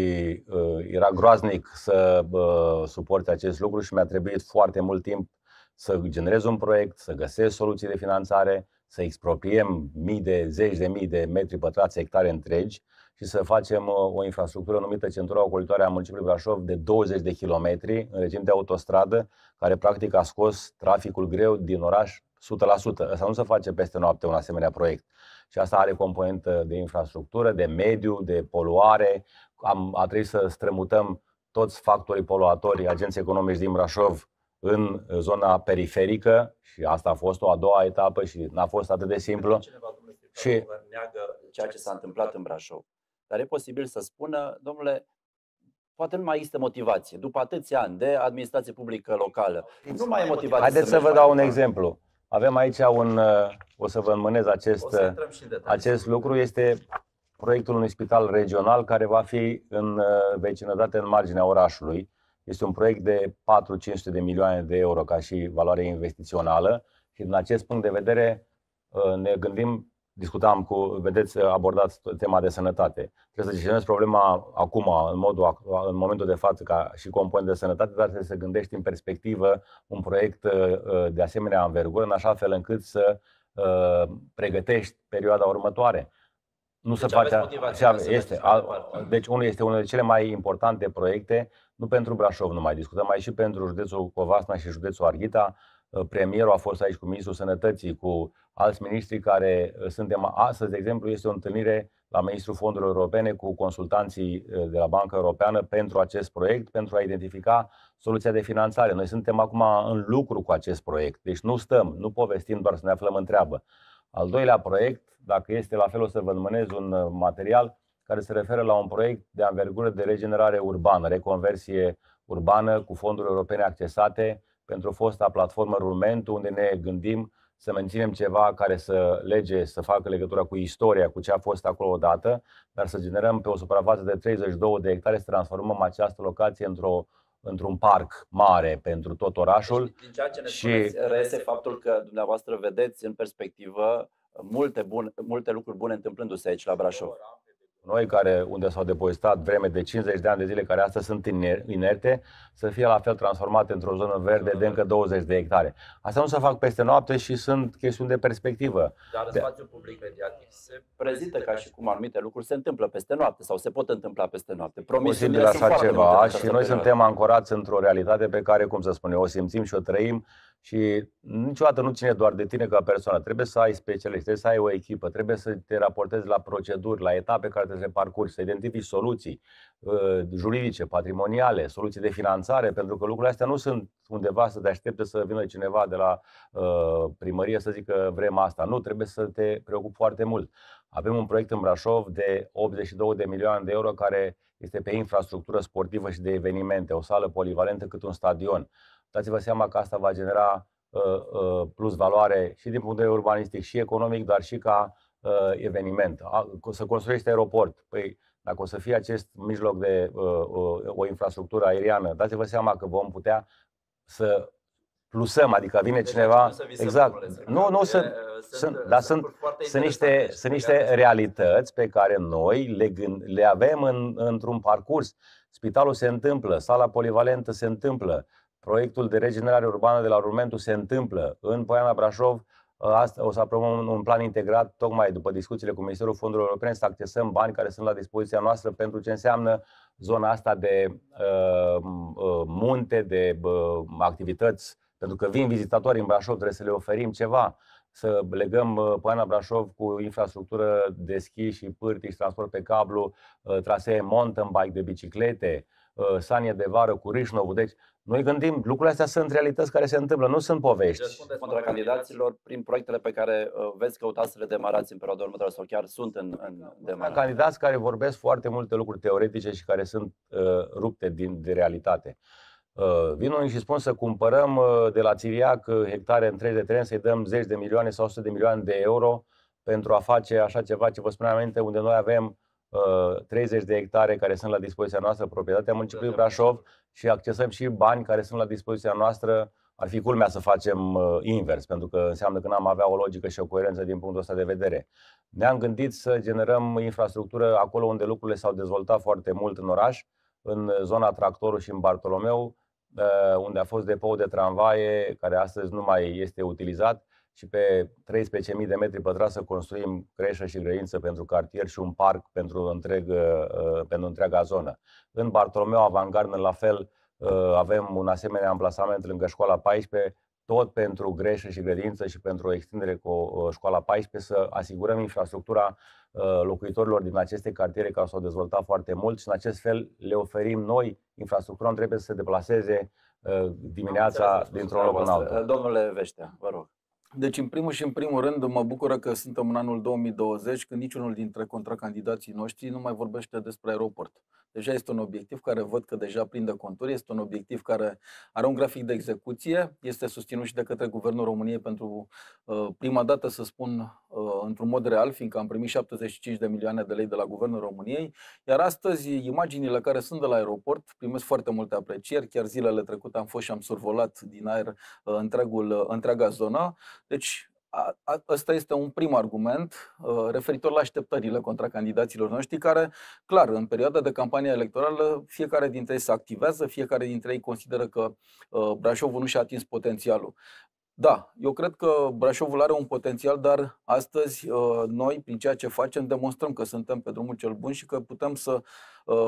uh, era groaznic să suporte acest lucru și mi-a trebuit foarte mult timp să generez un proiect, să găsesc soluții de finanțare, să expropiem mii de, zeci de mii de metri pătrați, hectare întregi, și să facem uh, o infrastructură numită Centura Ocolitoare a municipiului Brașov de 20 de kilometri în regim de autostradă, care practic a scos traficul greu din oraș 100%. Asta nu se face peste noapte un asemenea proiect. Și asta are componentă de infrastructură, de mediu, de poluare. Am, a trebuit să strămutăm toți factorii poluatori, agenții economici din Brașov, în uh, zona periferică și asta a fost o a doua etapă și n-a fost atât de simplu. Cineva, și neagă ceea ce s-a întâmplat în Brașov care e posibil să spună, domnule, poate nu mai există motivație. După atâția ani de administrație publică locală, nu mai e motivație. Haideți să, să vă dau un exemplu. Avem aici un, uh, o să vă înmânez acest, uh, acest lucru, este proiectul unui spital regional care va fi în uh, vecinătate, în marginea orașului. Este un proiect de 4-500 de milioane de euro ca și valoare investițională și din acest punct de vedere ne gândim discutam cu, vedeți, abordați tema de sănătate. Trebuie să gestionezi problema acum, în, modul, în momentul de față, ca și component de sănătate, dar trebuie să gândești în perspectivă un proiect uh, uh, de asemenea învergură, în așa fel încât să uh, pregătești perioada următoare. Nu deci se face. Aveți deci este, a, deci unul este unul dintre cele mai importante proiecte, nu pentru Brașov nu mai discutăm, mai și pentru județul Covasna și județul Arghita. Premierul a fost aici cu Ministrul Sănătății, cu alți ministri care uh, suntem astăzi, de exemplu, este o întâlnire la Ministrul Fondurilor Europene cu consultanții uh, de la Banca Europeană pentru acest proiect, pentru a identifica soluția de finanțare. Noi suntem acum în lucru cu acest proiect, deci nu stăm, nu povestim doar să ne aflăm în treabă. Al doilea proiect, dacă este la fel, o să vă înmânez un uh, material care se referă la un proiect de anvergură de regenerare urbană, reconversie urbană cu fonduri europene accesate pentru fosta platformă Rulmentu, unde ne gândim să menținem ceva care să lege, să facă legătura cu istoria, cu ce a fost acolo odată, dar să generăm pe o suprafață de 32 de hectare, să transformăm această locație într-o într-un parc mare pentru tot orașul. Deci, din ceea ce ne și... reiese faptul că dumneavoastră vedeți în perspectivă multe, bun, multe lucruri bune întâmplându-se aici la Brașov noi, care, unde s-au depozitat vreme de 50 de ani de zile, care astăzi sunt inerte, să fie la fel transformate într-o zonă verde de încă 20 de hectare. Asta nu se fac peste noapte și sunt chestiuni de perspectivă. Dar în spațiul public mediatic se prezintă ca și cum anumite lucruri se întâmplă peste noapte sau se pot întâmpla peste noapte. Promisiunile așa ceva și noi suntem ancorați într-o realitate pe care, cum să spun eu, o simțim și o trăim și niciodată nu ține doar de tine ca persoană. Trebuie să ai specialiști, trebuie să ai o echipă, trebuie să te raportezi la proceduri, la etape care trebuie să le parcurgi, să identifici soluții uh, juridice, patrimoniale, soluții de finanțare, pentru că lucrurile astea nu sunt undeva să te aștepte să vină cineva de la uh, primărie să zică vrem asta. Nu, trebuie să te preocupi foarte mult. Avem un proiect în Brașov de 82 de milioane de euro care este pe infrastructură sportivă și de evenimente, o sală polivalentă cât un stadion dați-vă seama că asta va genera uh, uh, plus valoare și din punct de vedere urbanistic și economic, dar și ca uh, eveniment. Să construiești aeroport. Păi, dacă o să fie acest mijloc de o infrastructură aeriană, dați-vă seama că vom putea să plusăm, adică vine de deci cineva. Exact. Nu, nu sunt, sunt, dar sunt, sunt niște, sunt niște realități pe care noi le, gând, le avem în, într-un parcurs. Spitalul se întâmplă, sala polivalentă se întâmplă, Proiectul de regenerare urbană de la Rumentu se întâmplă în Poiana Brașov. Uh, asta o să aprobăm un plan integrat, tocmai după discuțiile cu Ministerul Fondurilor Europene, să accesăm bani care sunt la dispoziția noastră pentru ce înseamnă zona asta de uh, uh, munte, de uh, activități, pentru că vin vizitatori în Brașov, trebuie să le oferim ceva să legăm uh, Poiana Brașov cu infrastructură de schi și pârtii și transport pe cablu, uh, trasee mountain bike de biciclete, sanie de vară cu Rișnovu. Deci noi gândim, lucrurile astea sunt realități care se întâmplă, nu sunt povești. Răspundeți contra candidaților prin proiectele pe care uh, veți căuta să le demarați în perioada următoare sau chiar sunt în, în demarare. Candidați care vorbesc foarte multe lucruri teoretice și care sunt uh, rupte din, de realitate. Uh, vin unii și spun să cumpărăm uh, de la Țiriac uh, hectare întregi de teren, să-i dăm zeci de milioane sau 100 de milioane de euro pentru a face așa ceva ce vă spuneam înainte, unde noi avem 30 uh, de hectare care sunt la dispoziția noastră, proprietatea municipiului da, da, da. Brașov și accesăm și bani care sunt la dispoziția noastră. Ar fi culmea să facem uh, invers, pentru că înseamnă că n-am avea o logică și o coerență din punctul ăsta de vedere. Ne-am gândit să generăm infrastructură acolo unde lucrurile s-au dezvoltat foarte mult în oraș, în zona Tractorul și în Bartolomeu, uh, unde a fost depou de tramvaie, care astăzi nu mai este utilizat și pe 13.000 de metri pătrați să construim creșă și grăință pentru cartier și un parc pentru, întreg, uh, uh, pentru întreaga zonă. În Bartolomeu Avangard, la fel, uh, avem un asemenea amplasament lângă școala 14, tot pentru greșe și grădință și pentru o extindere cu școala 14, să asigurăm infrastructura locuitorilor din aceste cartiere care s-au dezvoltat foarte mult și în acest fel le oferim noi infrastructura, nu trebuie să se deplaseze dimineața dintr-un loc în altul. Domnule Veștea, vă rog. Deci, în primul și în primul rând, mă bucură că suntem în anul 2020, când niciunul dintre contracandidații noștri nu mai vorbește despre aeroport. Deja este un obiectiv care văd că deja prinde conturi, este un obiectiv care are un grafic de execuție, este susținut și de către Guvernul României pentru uh, prima dată, să spun, uh, într-un mod real, fiindcă am primit 75 de milioane de lei de la Guvernul României, iar astăzi imaginile care sunt de la aeroport primesc foarte multe aprecieri, chiar zilele trecute am fost și am survolat din aer uh, întregul, uh, întreaga zonă, deci Asta este un prim argument uh, referitor la așteptările contra candidaților noștri, care, clar, în perioada de campanie electorală, fiecare dintre ei se activează, fiecare dintre ei consideră că uh, Brașovul nu și-a atins potențialul. Da, eu cred că Brașovul are un potențial, dar astăzi uh, noi, prin ceea ce facem, demonstrăm că suntem pe drumul cel bun și că putem să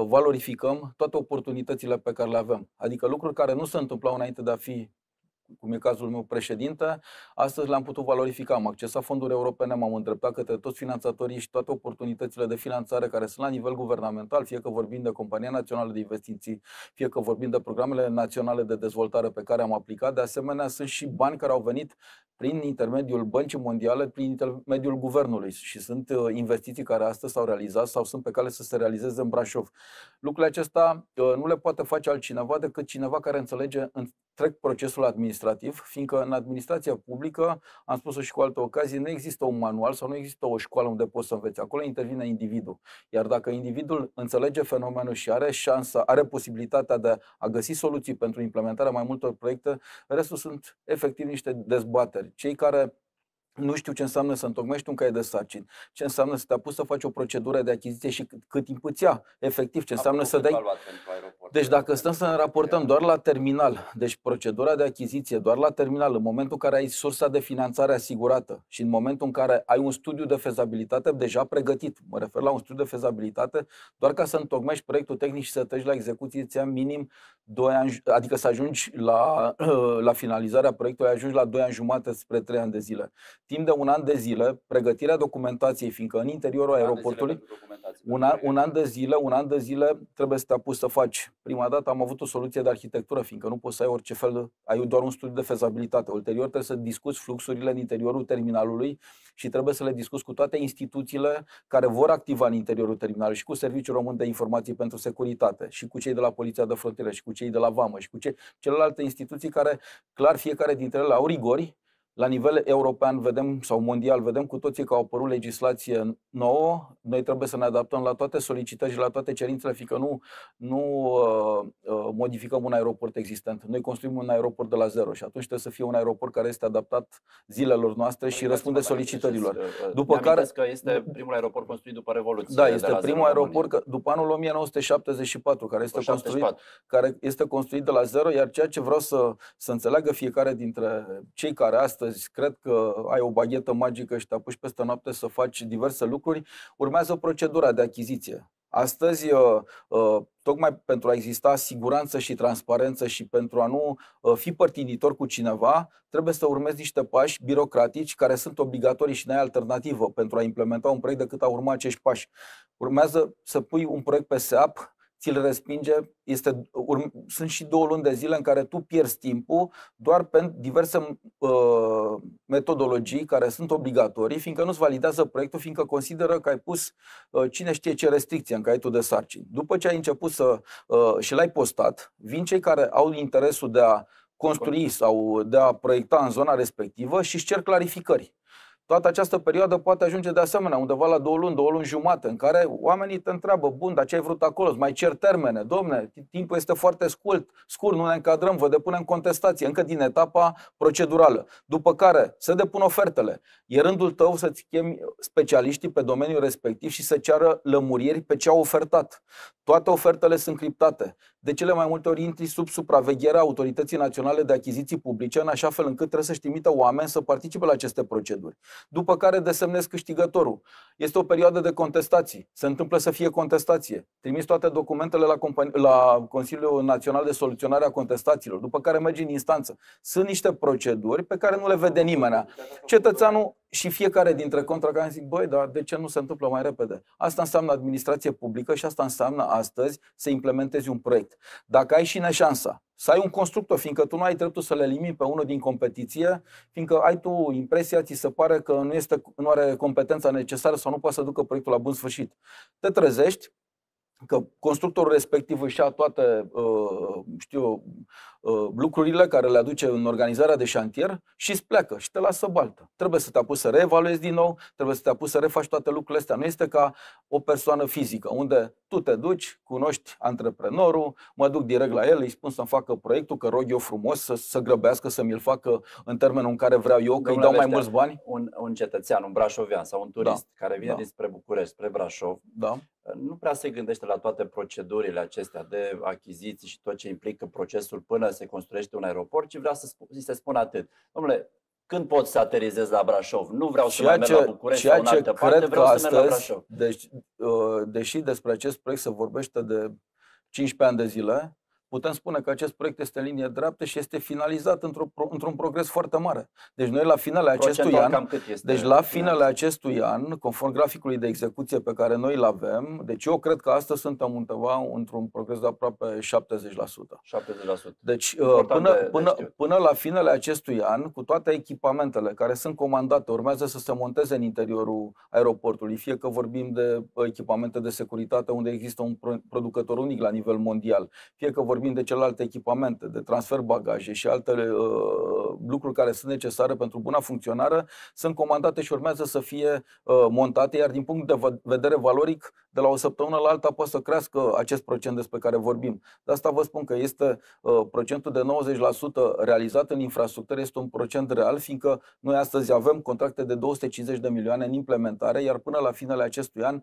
valorificăm toate oportunitățile pe care le avem. Adică lucruri care nu se întâmplau înainte de a fi cum e cazul meu, președinte, astăzi le-am putut valorifica. Am accesat fonduri europene, m-am îndreptat către toți finanțatorii și toate oportunitățile de finanțare care sunt la nivel guvernamental, fie că vorbim de Compania Națională de Investiții, fie că vorbim de programele naționale de dezvoltare pe care am aplicat. De asemenea, sunt și bani care au venit prin intermediul Băncii Mondiale, prin intermediul guvernului și sunt uh, investiții care astăzi s-au realizat sau sunt pe cale să se realizeze în Brașov. Lucrurile acestea uh, nu le poate face altcineva decât cineva care înțelege întreg procesul administrativ administrativ, fiindcă în administrația publică, am spus-o și cu altă ocazie, nu există un manual sau nu există o școală unde poți să înveți. Acolo intervine individul. Iar dacă individul înțelege fenomenul și are șansa, are posibilitatea de a găsi soluții pentru implementarea mai multor proiecte, restul sunt efectiv niște dezbateri. Cei care nu știu ce înseamnă să întocmești un caiet de sarcini, ce înseamnă să te apuci să faci o procedură de achiziție și cât, cât timp îți ia, efectiv, ce înseamnă să dai... Deci dacă stăm să ne raportăm doar la terminal, deci procedura de achiziție doar la terminal, în momentul în care ai sursa de finanțare asigurată și în momentul în care ai un studiu de fezabilitate deja pregătit, mă refer la un studiu de fezabilitate, doar ca să întocmești proiectul tehnic și să treci la execuție, ți minim 2 ani, adică să ajungi la, (clears throat) la finalizarea proiectului, ajungi la 2 ani jumate spre 3 ani de zile timp de un an de zile, pregătirea documentației, fiindcă în interiorul un aeroportului, un an, un an de zile, un an de zile trebuie să te apuci să faci. Prima dată am avut o soluție de arhitectură, fiindcă nu poți să ai orice fel, de, ai doar un studiu de fezabilitate. Ulterior trebuie să discuți fluxurile în interiorul terminalului și trebuie să le discuți cu toate instituțiile care vor activa în interiorul terminalului și cu Serviciul Român de Informații pentru Securitate și cu cei de la Poliția de Frontieră și cu cei de la Vamă și cu ce, celelalte instituții care, clar, fiecare dintre ele au rigori la nivel european vedem sau mondial vedem cu toții că au apărut legislație nouă. Noi trebuie să ne adaptăm la toate solicitări și la toate cerințele, fiindcă nu, nu uh, uh, modificăm un aeroport existent. Noi construim un aeroport de la zero și atunci trebuie să fie un aeroport care este adaptat zilelor noastre și răspunde solicitărilor. Uh, uh, după care că este primul aeroport construit după Revoluție. Da, este primul aeroport că, după anul 1974 care este construit care este construit de la zero, iar ceea ce vreau să să înțeleagă fiecare dintre cei care astăzi astăzi cred că ai o baghetă magică și te apuci peste noapte să faci diverse lucruri, urmează procedura de achiziție. Astăzi, uh, uh, tocmai pentru a exista siguranță și transparență și pentru a nu uh, fi părtinitor cu cineva, trebuie să urmezi niște pași birocratici care sunt obligatorii și nu ai alternativă pentru a implementa un proiect decât a urma acești pași. Urmează să pui un proiect pe SEAP ți-l respinge. Este, urm- sunt și două luni de zile în care tu pierzi timpul doar pentru diverse uh, metodologii care sunt obligatorii, fiindcă nu-ți validează proiectul, fiindcă consideră că ai pus uh, cine știe ce restricție în caietul de sarcini. După ce ai început să uh, și l-ai postat, vin cei care au interesul de a construi sau de a proiecta în zona respectivă și își cer clarificări toată această perioadă poate ajunge de asemenea undeva la două luni, două luni jumate, în care oamenii te întreabă, bun, dar ce ai vrut acolo? Îți mai cer termene, domne, timpul este foarte scurt, scurt, nu ne încadrăm, vă depunem contestație, încă din etapa procedurală. După care se depun ofertele. E rândul tău să-ți chemi specialiștii pe domeniul respectiv și să ceară lămuriri pe ce au ofertat. Toate ofertele sunt criptate. De cele mai multe ori intri sub supravegherea Autorității Naționale de Achiziții Publice, în așa fel încât trebuie să-și trimită oameni să participe la aceste proceduri după care desemnez câștigătorul. Este o perioadă de contestații. Se întâmplă să fie contestație. Trimis toate documentele la, compani- la Consiliul Național de Soluționare a Contestațiilor, după care mergi în instanță. Sunt niște proceduri pe care nu le vede nimeni. Cetățeanul și fiecare dintre contracani zic, băi, dar de ce nu se întâmplă mai repede? Asta înseamnă administrație publică și asta înseamnă astăzi să implementezi un proiect. Dacă ai și neșansa să ai un constructor, fiindcă tu nu ai dreptul să le elimini pe unul din competiție, fiindcă ai tu impresia, ți se pare că nu, este, nu are competența necesară sau nu poate să ducă proiectul la bun sfârșit. Te trezești, că constructorul respectiv își ia toate, uh, știu, Uh, lucrurile care le aduce în organizarea de șantier și îți pleacă și te lasă baltă. Trebuie să te apuci să reevaluezi din nou, trebuie să te apuci să refaci toate lucrurile astea. Nu este ca o persoană fizică, unde tu te duci, cunoști antreprenorul, mă duc direct la el, îi spun să-mi facă proiectul, că rog eu frumos să, să grăbească, să mi-l facă în termenul în care vreau eu, că îi dau mai mulți bani. Un, un cetățean, un brașovian sau un turist da. care vine da. dinspre București, spre Brașov, da. nu prea se gândește la toate procedurile acestea de achiziții și tot ce implică procesul până se construiește un aeroport, ci vreau să îi se spun atât. Domnule, când pot să aterizez la Brașov? Nu vreau ceea să mai ce, merg la București ceea sau în altă cred parte, vreau că să merg la Brașov. Deci, uh, deși despre acest proiect se vorbește de 15 ani de zile, putem spune că acest proiect este în linie dreaptă și este finalizat într-un, într-un progres foarte mare. Deci noi la finele acestui an, cam cât este deci la finele acestui an, conform graficului de execuție pe care noi îl avem, deci eu cred că astăzi suntem undeva într-un progres de aproape 70%. 70%. Deci uh, până, de, până, de până la finele acestui an, cu toate echipamentele care sunt comandate, urmează să se monteze în interiorul aeroportului, fie că vorbim de uh, echipamente de securitate unde există un producător unic la nivel mondial, fie că vorbim vorbim de celelalte echipamente, de transfer bagaje și alte uh, lucruri care sunt necesare pentru buna funcționare, sunt comandate și urmează să fie uh, montate, iar din punct de vedere valoric, de la o săptămână la alta poate să crească acest procent despre care vorbim. De asta vă spun că este uh, procentul de 90% realizat în infrastructură, este un procent real, fiindcă noi astăzi avem contracte de 250 de milioane în implementare, iar până la finele acestui an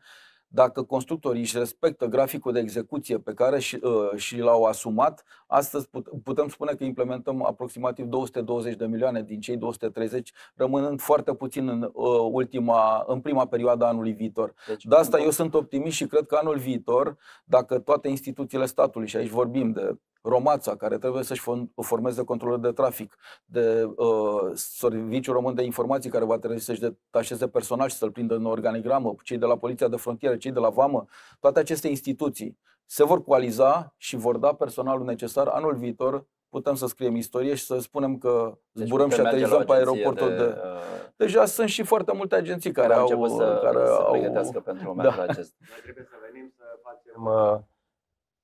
dacă constructorii își respectă graficul de execuție pe care și, uh, și l-au asumat, astăzi put, putem spune că implementăm aproximativ 220 de milioane din cei 230, rămânând foarte puțin în, uh, ultima, în prima perioadă a anului viitor. Deci, de asta eu sunt optimist și cred că anul viitor, dacă toate instituțiile statului, și aici vorbim de Romața, care trebuie să-și formeze controlul de trafic, de uh, Serviciul Român de Informații, care va trebui să-și detașeze personal și să-l prindă în organigramă, cei de la Poliția de Frontieră, cei de la Vamă, toate aceste instituții se vor coaliza și vor da personalul necesar anul viitor putem să scriem istorie și să spunem că deci zburăm și aterizăm pe aeroportul de... de... Uh, Deja sunt și foarte multe agenții care au... Să, care să au... pentru da. momentul da. acesta. Noi trebuie să venim să facem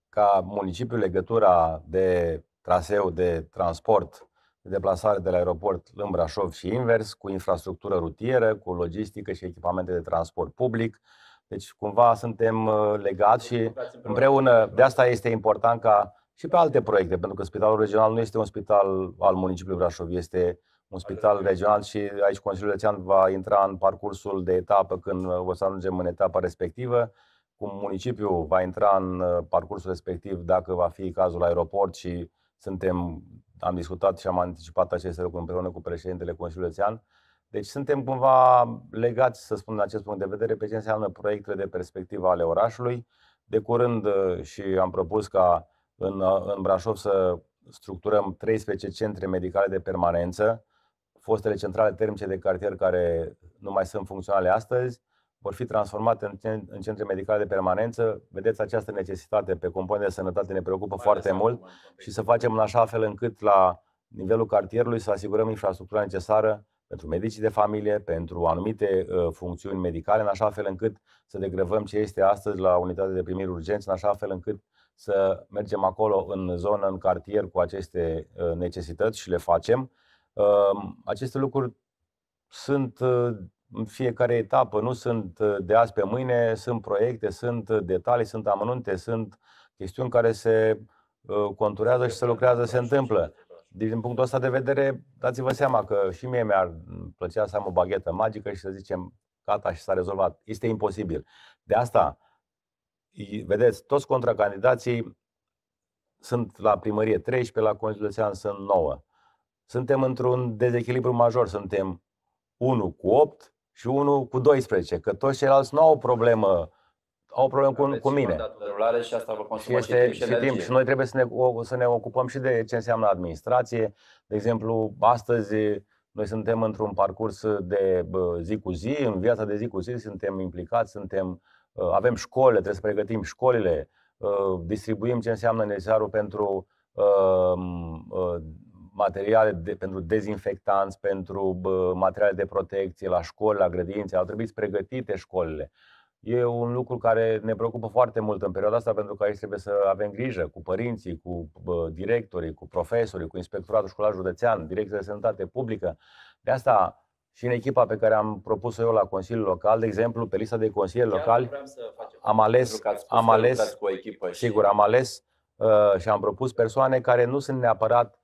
ca municipiul legătura de traseu de transport de deplasare de la aeroport în Brașov și invers, cu infrastructură rutieră, cu logistică și echipamente de transport public. Deci cumva suntem uh, legați și împreună, de asta este important ca și pe alte proiecte, pentru că Spitalul Regional nu este un spital al municipiului Brașov, este un spital regional și aici Consiliul Județean va intra în parcursul de etapă când uh, o să ajungem în etapa respectivă cum municipiul va intra în uh, parcursul respectiv, dacă va fi cazul aeroport și suntem, am discutat și am anticipat aceste lucruri împreună cu președintele Consiliului Țean. Deci suntem cumva legați, să spun, din acest punct de vedere, pe ce înseamnă proiectele de perspectivă ale orașului. De curând uh, și am propus ca în, uh, în Brașov să structurăm 13 centre medicale de permanență, fostele centrale termice de cartier care nu mai sunt funcționale astăzi, vor fi transformate în, în centre medicale de permanență. Vedeți, această necesitate pe componente de sănătate ne preocupă Mai foarte mult și să facem în așa fel încât la nivelul cartierului să asigurăm infrastructura necesară pentru medicii de familie, pentru anumite ă, funcțiuni medicale, în așa fel încât să degrevăm ce este astăzi la unitatea de primiri urgenți, în așa fel încât să mergem acolo în zonă, în cartier cu aceste ă, necesități și le facem. Aceste lucruri sunt ă, în fiecare etapă, nu sunt uh, de azi pe mâine, sunt proiecte, sunt uh, detalii, sunt amănunte, sunt chestiuni care se uh, conturează și se lucrează, se întâmplă. Deci, din punctul ăsta de vedere, dați-vă seama că și mie mi-ar plăcea să am o baghetă magică și să zicem gata și s-a rezolvat. Este imposibil. De asta, vedeți, toți contracandidații sunt la primărie 13, la Consiliul sunt 9. Suntem într-un dezechilibru major. Suntem 1 cu 8, și unul cu 12, că toți ceilalți nu au o problemă au o problemă cu, Aveți cu mine. De și asta vă și este și, și timp. Și noi trebuie să ne, să ne ocupăm și de ce înseamnă administrație. De exemplu, astăzi noi suntem într-un parcurs de zi cu zi, în viața de zi cu zi suntem implicați, suntem, ă, avem școli, trebuie să pregătim școlile, ă, distribuim ce înseamnă necesarul pentru ă, materiale de, pentru dezinfectanți, pentru bă, materiale de protecție la școli, la grădințe, au trebuit pregătite școlile. E un lucru care ne preocupă foarte mult în perioada asta pentru că aici trebuie să avem grijă cu părinții, cu bă, directorii, cu profesorii, cu inspectoratul școlar județean, direcția de sănătate publică. De asta și în echipa pe care am propus-o eu la Consiliul Local, de exemplu, pe lista de consilieri locali, am ales, am ales, cu o echipă sigur, și... am ales uh, și am propus persoane care nu sunt neapărat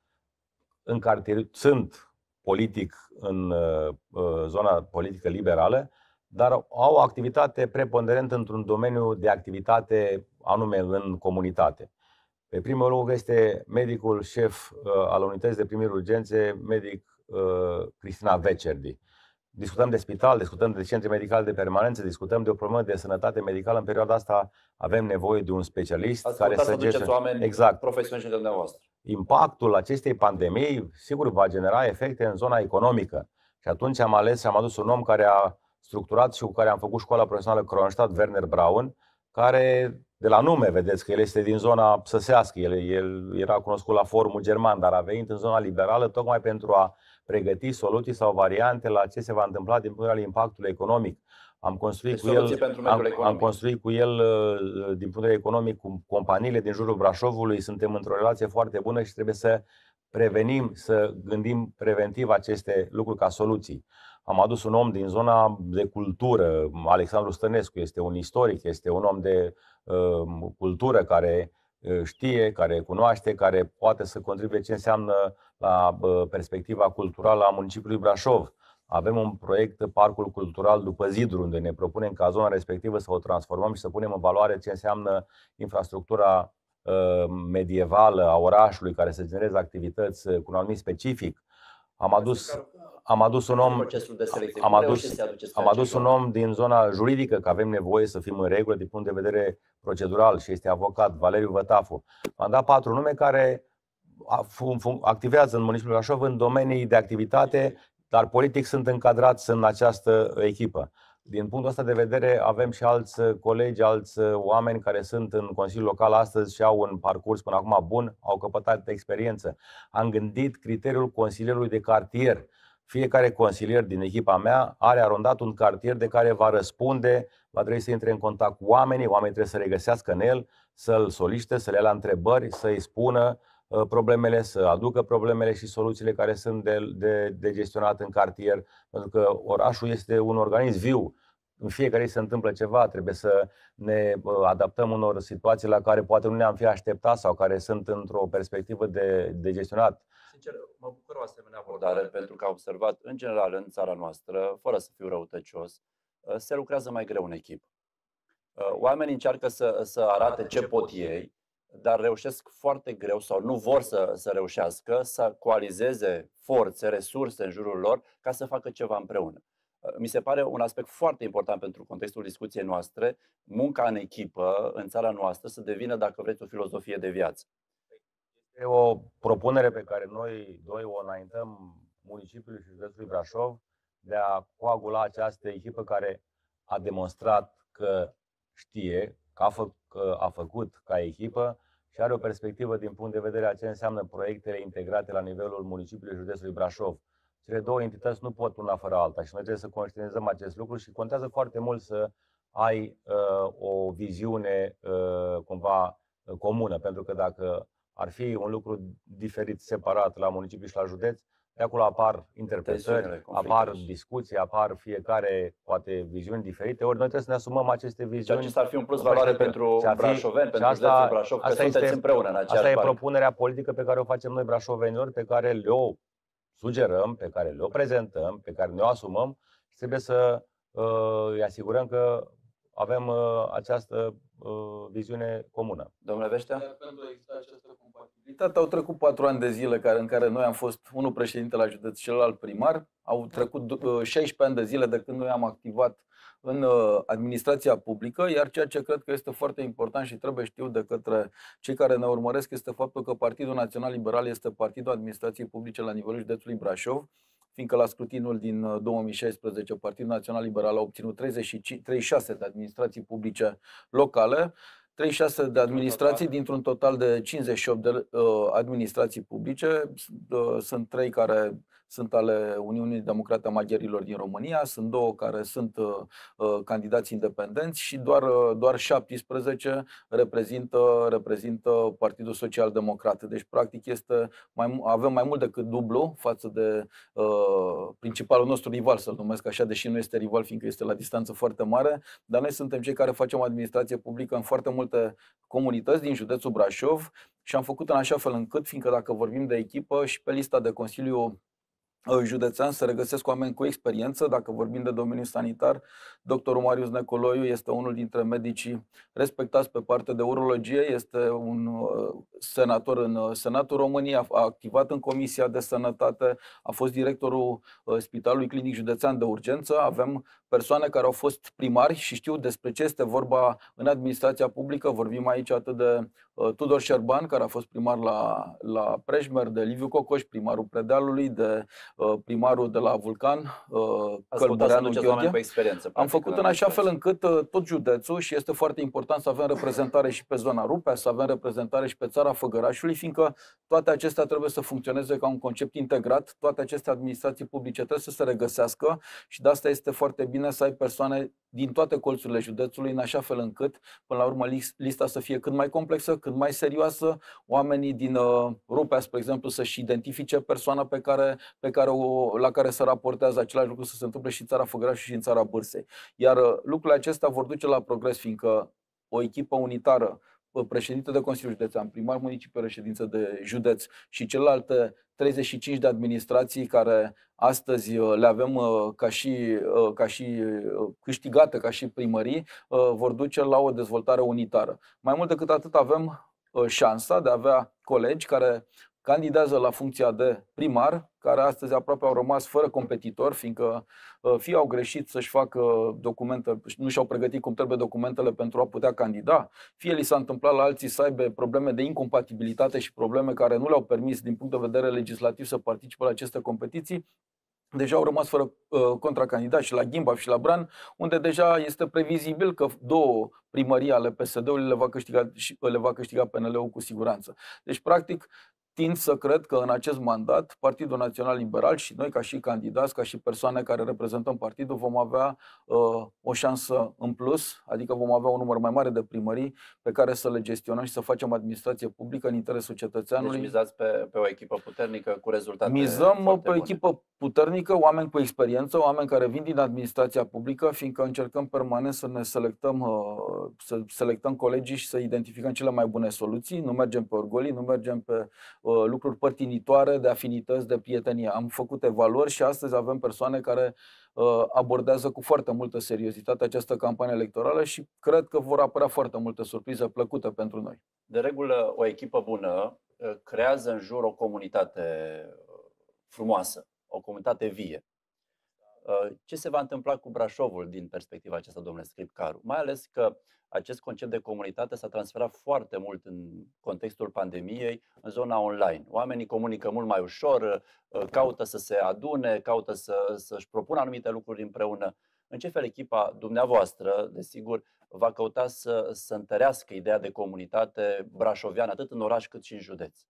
în cartier, sunt politic în uh, uh, zona politică liberală, dar au o activitate preponderent într-un domeniu de activitate anume în comunitate. Pe primul loc este medicul șef uh, al unității de primiri urgențe, medic Cristina Vecerdi. Discutăm de spital, discutăm de centre medicale de permanență, discutăm de o problemă de sănătate medicală. În perioada asta avem nevoie de un specialist Ați care să gestione... exact. profesionistul dumneavoastră impactul acestei pandemii, sigur, va genera efecte în zona economică. Și atunci am ales, am adus un om care a structurat și cu care am făcut școala profesională Kronstadt, Werner Braun, care de la nume, vedeți că el este din zona săsească, el, el era cunoscut la forumul german, dar a venit în zona liberală tocmai pentru a pregăti soluții sau variante la ce se va întâmpla din punct de vedere al impactului economic. Am construit, cu el, am, am construit cu el, din punct de vedere economic, cu companiile din jurul Brașovului. Suntem într-o relație foarte bună și trebuie să prevenim, să gândim preventiv aceste lucruri ca soluții. Am adus un om din zona de cultură, Alexandru Stănescu, este un istoric, este un om de uh, cultură care uh, știe, care cunoaște, care poate să contribuie ce înseamnă la uh, perspectiva culturală a municipiului Brașov. Avem un proiect, Parcul Cultural după Zidru, unde ne propunem ca zona respectivă să o transformăm și să punem în valoare ce înseamnă infrastructura uh, medievală a orașului care să genereze activități uh, cu un anumit specific. Am adus, am adus un om, am adus, am adus un om din zona juridică, că avem nevoie să fim în regulă din punct de vedere procedural și este avocat, Valeriu Vătafu. Am dat patru nume care activează în municipiul Brașov în domenii de activitate dar politic sunt încadrați în această echipă. Din punctul ăsta de vedere, avem și alți colegi, alți oameni care sunt în Consiliul Local astăzi și au un parcurs până acum bun, au căpătat experiență. Am gândit criteriul consilierului de cartier. Fiecare consilier din echipa mea are arondat un cartier de care va răspunde, va trebui să intre în contact cu oamenii, oamenii trebuie să regăsească în el, să-l solicite, să le ia la întrebări, să-i spună, Uh, problemele, să aducă problemele și soluțiile care sunt de, de, de gestionat în cartier, pentru că orașul este un organism viu. În fiecare zi se întâmplă ceva, trebuie să ne uh, adaptăm unor situații la care poate nu ne-am fi așteptat sau care sunt într-o perspectivă de, de gestionat. Sincer, mă bucur o asemenea abordare pentru că am observat, în general, în țara noastră, fără să fiu răutăcios, uh, se lucrează mai greu în echipă. Oamenii încearcă să, să arate ce pot ei, dar reușesc foarte greu sau nu vor să, să reușească să coalizeze forțe, resurse în jurul lor ca să facă ceva împreună. Uh, mi se pare un aspect foarte important pentru contextul discuției noastre, munca în echipă în țara noastră să devină, dacă vreți, o filozofie de viață. E o propunere pe care noi doi o înaintăm municipiului și județului Brașov de a coagula această echipă care a demonstrat că știe, că a, fă, că a făcut ca echipă și are o perspectivă din punct de vedere a ce înseamnă proiectele integrate la nivelul municipiului județului Brașov. Cele două entități nu pot una fără alta și noi trebuie să conștientizăm acest lucru și contează foarte mult să ai uh, o viziune uh, cumva uh, comună, pentru că dacă ar fi un lucru diferit, separat la municipiu și la județ, de acolo apar interpretări, apar discuții, apar fiecare, poate, viziuni diferite. Ori noi trebuie să ne asumăm aceste deci viziuni. Ceea ce ar fi un plus valoare pentru brașoveni, pentru asta, Brașov, asta că este, împreună în Asta e propunerea politică pe care o facem noi brașovenilor, pe care le-o sugerăm, pe care le-o prezentăm, pe care ne-o asumăm și trebuie să uh, îi asigurăm că avem uh, această uh, viziune comună. Domnule Veștea? Pentru a exista acest realitate au trecut patru ani de zile care, în care noi am fost unul președinte la județ, celălalt primar. Au trecut 16 uh, ani de zile de când noi am activat în uh, administrația publică, iar ceea ce cred că este foarte important și trebuie știut de către cei care ne urmăresc este faptul că Partidul Național Liberal este Partidul Administrației Publice la nivelul județului Brașov fiindcă la scrutinul din 2016 uh, Partidul Național Liberal a obținut 35, 36 de administrații publice locale, 36 de administrații, dintr-un total de 58 de uh, administrații publice. Uh, sunt trei care sunt ale Uniunii Democrate a Maghiarilor din România, sunt două care sunt uh, uh candidați independenți și doar, uh, doar 17 reprezintă, reprezintă Partidul Social Democrat. Deci, practic, este mai, avem mai mult decât dublu față de uh, principalul nostru rival, să-l numesc așa, deși nu este rival, fiindcă este la distanță foarte mare, dar noi suntem cei care facem administrație publică în foarte multe comunități din județul Brașov și am făcut în așa fel încât, fiindcă dacă vorbim de echipă și pe lista de Consiliu județean să regăsesc oameni cu experiență. Dacă vorbim de domeniul sanitar, doctorul Marius Necoloiu este unul dintre medicii respectați pe partea de urologie, este un uh, senator în uh, Senatul României, a activat în Comisia de Sănătate, a fost directorul uh, Spitalului Clinic Județean de Urgență. Avem persoane care au fost primari și știu despre ce este vorba în administrația publică. Vorbim aici atât de uh, Tudor Șerban, care a fost primar la, la Prejmer, de Liviu Cocoș, primarul Predealului, de uh, primarul de la Vulcan, uh, Călbăreanu Gheorghe. experiență, Am făcut în așa fel încât tot județul și este foarte important să avem reprezentare și pe zona Rupea, să avem reprezentare și pe țara Făgărașului, fiindcă toate acestea trebuie să funcționeze ca un concept integrat, toate aceste administrații publice trebuie să se regăsească și de asta este foarte bine bine să ai persoane din toate colțurile județului, în așa fel încât, până la urmă, lista să fie cât mai complexă, cât mai serioasă, oamenii din uh, Rupea, spre exemplu, să-și identifice persoana pe care, pe care o, la care se raportează același lucru să se întâmple și în țara Făgărașului și în țara Bârsei. Iar uh, lucrurile acestea vor duce la progres, fiindcă o echipă unitară președinte de Consiliul Județean, primar municipiu, reședință de județ și celelalte 35 de administrații care astăzi uh, le avem uh, ca și, uh, ca și câștigate, ca și primării, vor duce la o dezvoltare unitară. Mai mult decât atât avem șansa de a avea colegi care candidează la funcția de primar, care astăzi aproape au rămas fără competitor, fiindcă uh, fie au greșit să-și facă documente, nu și-au pregătit cum trebuie documentele pentru a putea candida, fie li s-a întâmplat la alții să aibă probleme de incompatibilitate și probleme care nu le-au permis din punct de vedere legislativ să participe la aceste competiții, deja au rămas fără uh, contracandidat și la Gimba și la Bran, unde deja este previzibil că două primării ale PSD-ului le va câștiga, le va câștiga PNL-ul cu siguranță. Deci, practic, tind să cred că în acest mandat Partidul Național Liberal și noi ca și candidați, ca și persoane care reprezentăm partidul vom avea uh, o șansă în plus, adică vom avea un număr mai mare de primării pe care să le gestionăm și să facem administrație publică în interesul cetățeanului. Deci mizați pe, pe o echipă puternică cu rezultate Mizăm pe o echipă puternică, oameni cu experiență, oameni care vin din administrația publică, fiindcă încercăm permanent să ne selectăm, uh, să selectăm colegii și să identificăm cele mai bune soluții. Nu mergem pe orgolii, nu mergem pe Uh, lucruri pătinitoare, de afinități, de prietenie. Am făcut evaluări și astăzi avem persoane care uh, abordează cu foarte multă seriozitate această campanie electorală și cred că vor apărea foarte multe surprize plăcute pentru noi. De regulă, o echipă bună uh, creează în jur o comunitate frumoasă, o comunitate vie. Uh, ce se va întâmpla cu Brașovul din perspectiva aceasta, domnule Scripcaru? Mai ales că acest concept de comunitate s-a transferat foarte mult în contextul pandemiei în zona online. Oamenii comunică mult mai ușor, uh, caută să se adune, caută să, să-și propună anumite lucruri împreună. În ce fel echipa dumneavoastră, desigur, va căuta să, să întărească ideea de comunitate brașoviană, atât în oraș cât și în județ?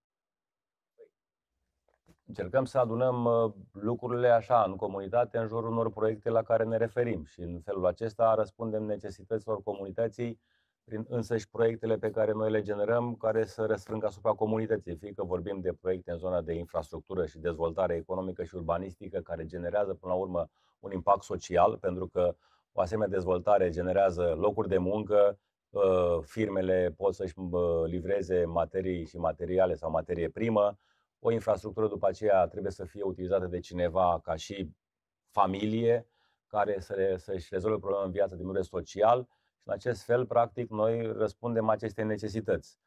Încercăm să adunăm uh, lucrurile așa, în comunitate, în jurul unor proiecte la care ne referim și în felul acesta răspundem necesităților comunității prin însăși proiectele pe care noi le generăm, care să răsfrâng asupra comunității, fie că vorbim de proiecte în zona de infrastructură și dezvoltare economică și urbanistică, care generează până la urmă un impact social, pentru că o asemenea dezvoltare generează locuri de muncă, uh, firmele pot să-și uh, livreze materii și materiale sau materie primă, o infrastructură după aceea trebuie să fie utilizată de cineva ca și familie, care să, să-și rezolve problema în viață din punct de social și în acest fel, practic, noi răspundem aceste necesități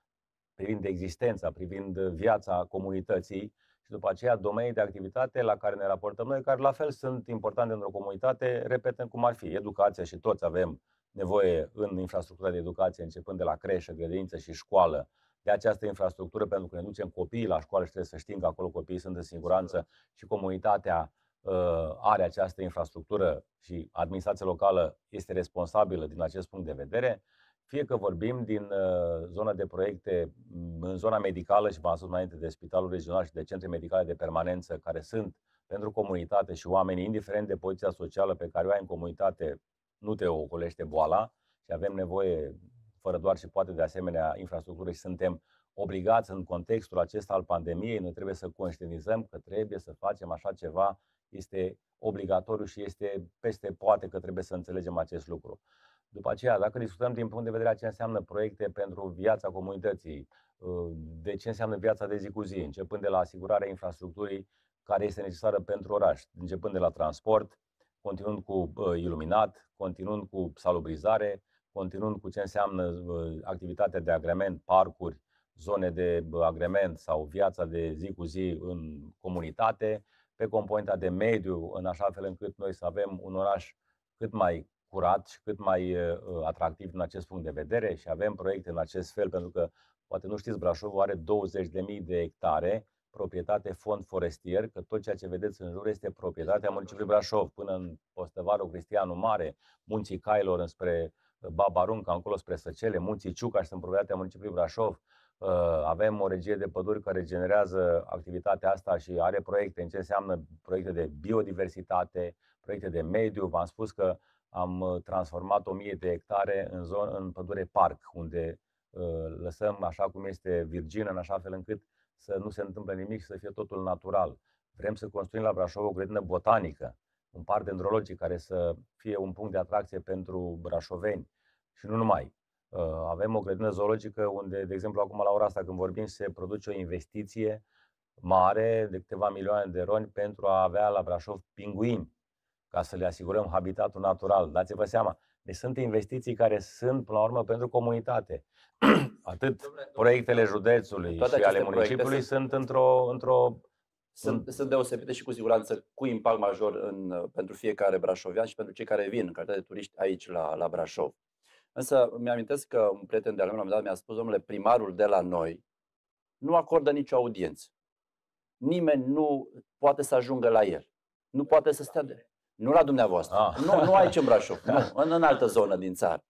privind existența, privind viața comunității și după aceea domenii de activitate la care ne raportăm noi, care la fel sunt importante într-o comunitate, repetăm cum ar fi educația și toți avem nevoie în infrastructura de educație, începând de la creșă, grădiniță și școală, de această infrastructură, pentru că ne ducem copiii la școală și trebuie să știm că acolo copiii sunt în siguranță și comunitatea ă, are această infrastructură și administrația locală este responsabilă din acest punct de vedere, fie că vorbim din ă, zona de proiecte în zona medicală și v-am spus înainte de spitalul regional și de centre medicale de permanență care sunt pentru comunitate și oamenii, indiferent de poziția socială pe care o ai în comunitate, nu te ocolește boala și avem nevoie fără doar și poate de asemenea infrastructură și suntem obligați în contextul acesta al pandemiei, noi trebuie să conștientizăm că trebuie să facem așa ceva, este obligatoriu și este peste poate că trebuie să înțelegem acest lucru. După aceea, dacă discutăm din punct de vedere a ce înseamnă proiecte pentru viața comunității, uh, de ce înseamnă viața de zi cu zi, începând de la asigurarea infrastructurii care este necesară pentru oraș, începând de la transport, continuând cu uh, iluminat, continuând cu salubrizare, continuând cu ce înseamnă activitatea de agrement, parcuri, zone de agrement sau viața de zi cu zi în comunitate, pe componenta de mediu, în așa fel încât noi să avem un oraș cât mai curat și cât mai ă, atractiv din acest punct de vedere și avem proiecte în acest fel, pentru că poate nu știți, Brașov are 20.000 de hectare proprietate fond forestier, că tot ceea ce vedeți în jur este proprietatea municipiului Brașov, până în Postăvarul Cristianu Mare, Munții Cailor înspre Babarunca, încolo spre Săcele, Munții Ciuca și sunt proprietatea municipiului Brașov. Uh, avem o regie de păduri care generează activitatea asta și are proiecte în ce înseamnă proiecte de biodiversitate, proiecte de mediu. V-am spus că am uh, transformat 1000 de hectare în, zonă, în pădure parc, unde uh, lăsăm așa cum este virgină, în așa fel încât să nu se întâmple nimic și să fie totul natural. Vrem să construim la Brașov o grădină botanică, un parc dendrologic care să fie un punct de atracție pentru brașoveni și nu numai. Uh, avem o grădină zoologică unde, de exemplu, acum la ora asta când vorbim, se produce o investiție mare de câteva milioane de roni pentru a avea la Brașov pinguini, ca să le asigurăm habitatul natural. Dați-vă seama, deci sunt investiții care sunt, până la urmă, pentru comunitate. (clears throat) Atât proiectele județului și ale municipiului sunt, sunt într-o, într-o sunt, mm. sunt deosebite și cu siguranță cu impact major în, pentru fiecare Brașovian și pentru cei care vin în calitate de turiști aici la, la Brașov. Însă mi-amintesc că un prieten de-al meu la un dat mi-a spus, domnule, primarul de la noi nu acordă nicio audiență. Nimeni nu poate să ajungă la el. Nu poate să stea de... Nu la dumneavoastră. Ah. Nu, nu aici în Brașov, nu, (laughs) în, în altă zonă din țară.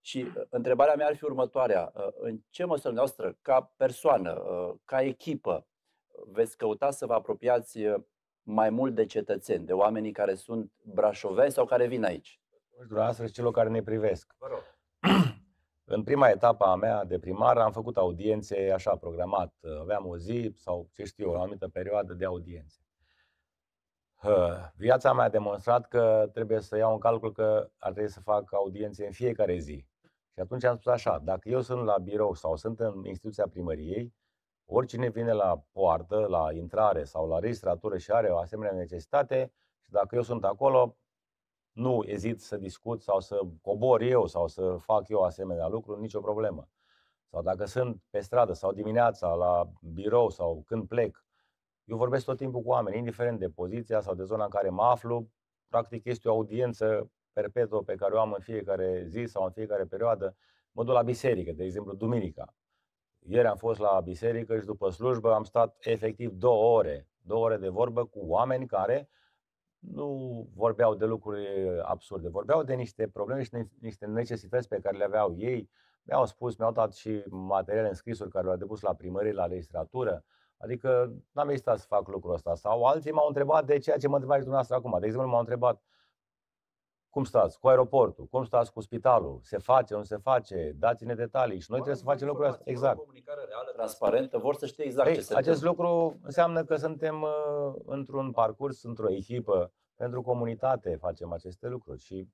Și uh, întrebarea mea ar fi următoarea. Uh, în ce măsură noastră, ca persoană, uh, ca echipă, veți căuta să vă apropiați mai mult de cetățeni, de oamenii care sunt brașoveni sau care vin aici? Dumneavoastră și celor care ne privesc. Vă rog. (clears throat) În prima etapă a mea de primar am făcut audiențe așa programat. Aveam o zi sau, ce știu, o anumită perioadă de audiențe. Viața mea a demonstrat că trebuie să iau în calcul că ar trebui să fac audiențe în fiecare zi. Și atunci am spus așa, dacă eu sunt la birou sau sunt în instituția primăriei, Oricine vine la poartă, la intrare sau la registratură și are o asemenea necesitate și dacă eu sunt acolo, nu ezit să discut sau să cobor eu sau să fac eu asemenea lucru, nicio problemă. Sau dacă sunt pe stradă sau dimineața la birou sau când plec, eu vorbesc tot timpul cu oameni, indiferent de poziția sau de zona în care mă aflu, practic este o audiență perpetuă pe care o am în fiecare zi sau în fiecare perioadă. Mă duc la biserică, de exemplu, duminica. Ieri am fost la biserică și după slujbă am stat efectiv două ore, două ore de vorbă cu oameni care nu vorbeau de lucruri absurde, vorbeau de niște probleme și niște necesități pe care le aveau ei. Mi-au spus, mi-au dat și materiale în scrisuri care le-au depus la primărie, la legislatură. Adică n-am existat să fac lucrul ăsta. Sau alții m-au întrebat de ceea ce mă întrebați dumneavoastră acum. De exemplu, m-au întrebat uh, cum stați cu aeroportul, cum stați cu spitalul, se face, nu se face, dați-ne detalii și noi trebuie să facem lucrurile astea. Exact. Comunicare reală, transparentă, vor să știe exact Ei, păi, ce se Acest lucru înseamnă că suntem uh, într-un parcurs, într-o echipă, pentru comunitate facem aceste lucruri și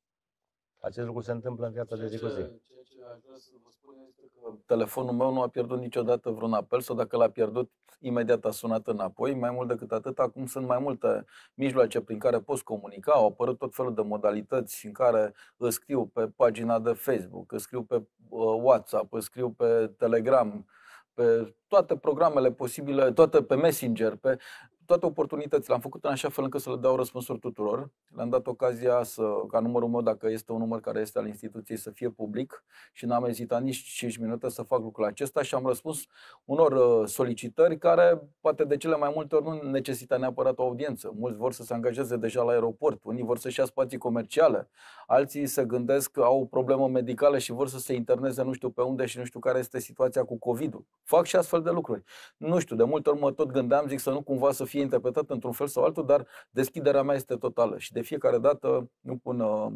acest lucru se întâmplă în viața de zi cu zi. Ceea ce aș vrea să vă spun este că telefonul meu nu a pierdut niciodată vreun apel sau dacă l-a pierdut, imediat a sunat înapoi. Mai mult decât atât, acum sunt mai multe mijloace prin care poți comunica. Au apărut tot felul de modalități în care îți scriu pe pagina de Facebook, îți scriu pe uh, WhatsApp, îți scriu pe Telegram, pe toate programele posibile, toate pe Messenger, pe toate oportunitățile. Am făcut în așa fel încât să le dau răspunsuri tuturor. Le-am dat ocazia să, ca numărul meu, dacă este un număr care este al instituției, să fie public și n-am ezitat nici 5 minute să fac lucrul acesta și am răspuns unor uh, solicitări care poate de cele mai multe ori nu necesită neapărat o audiență. Mulți vor să se angajeze deja la aeroport, unii vor să-și ia spații comerciale, alții se gândesc că au o problemă medicală și vor să se interneze nu știu pe unde și nu știu care este situația cu COVID-ul. Fac și astfel de lucruri. Nu știu, de multe ori mă tot gândeam, zic să nu cumva să fie interpretat într-un fel sau altul, dar deschiderea mea este totală și de fiecare dată nu pun uh,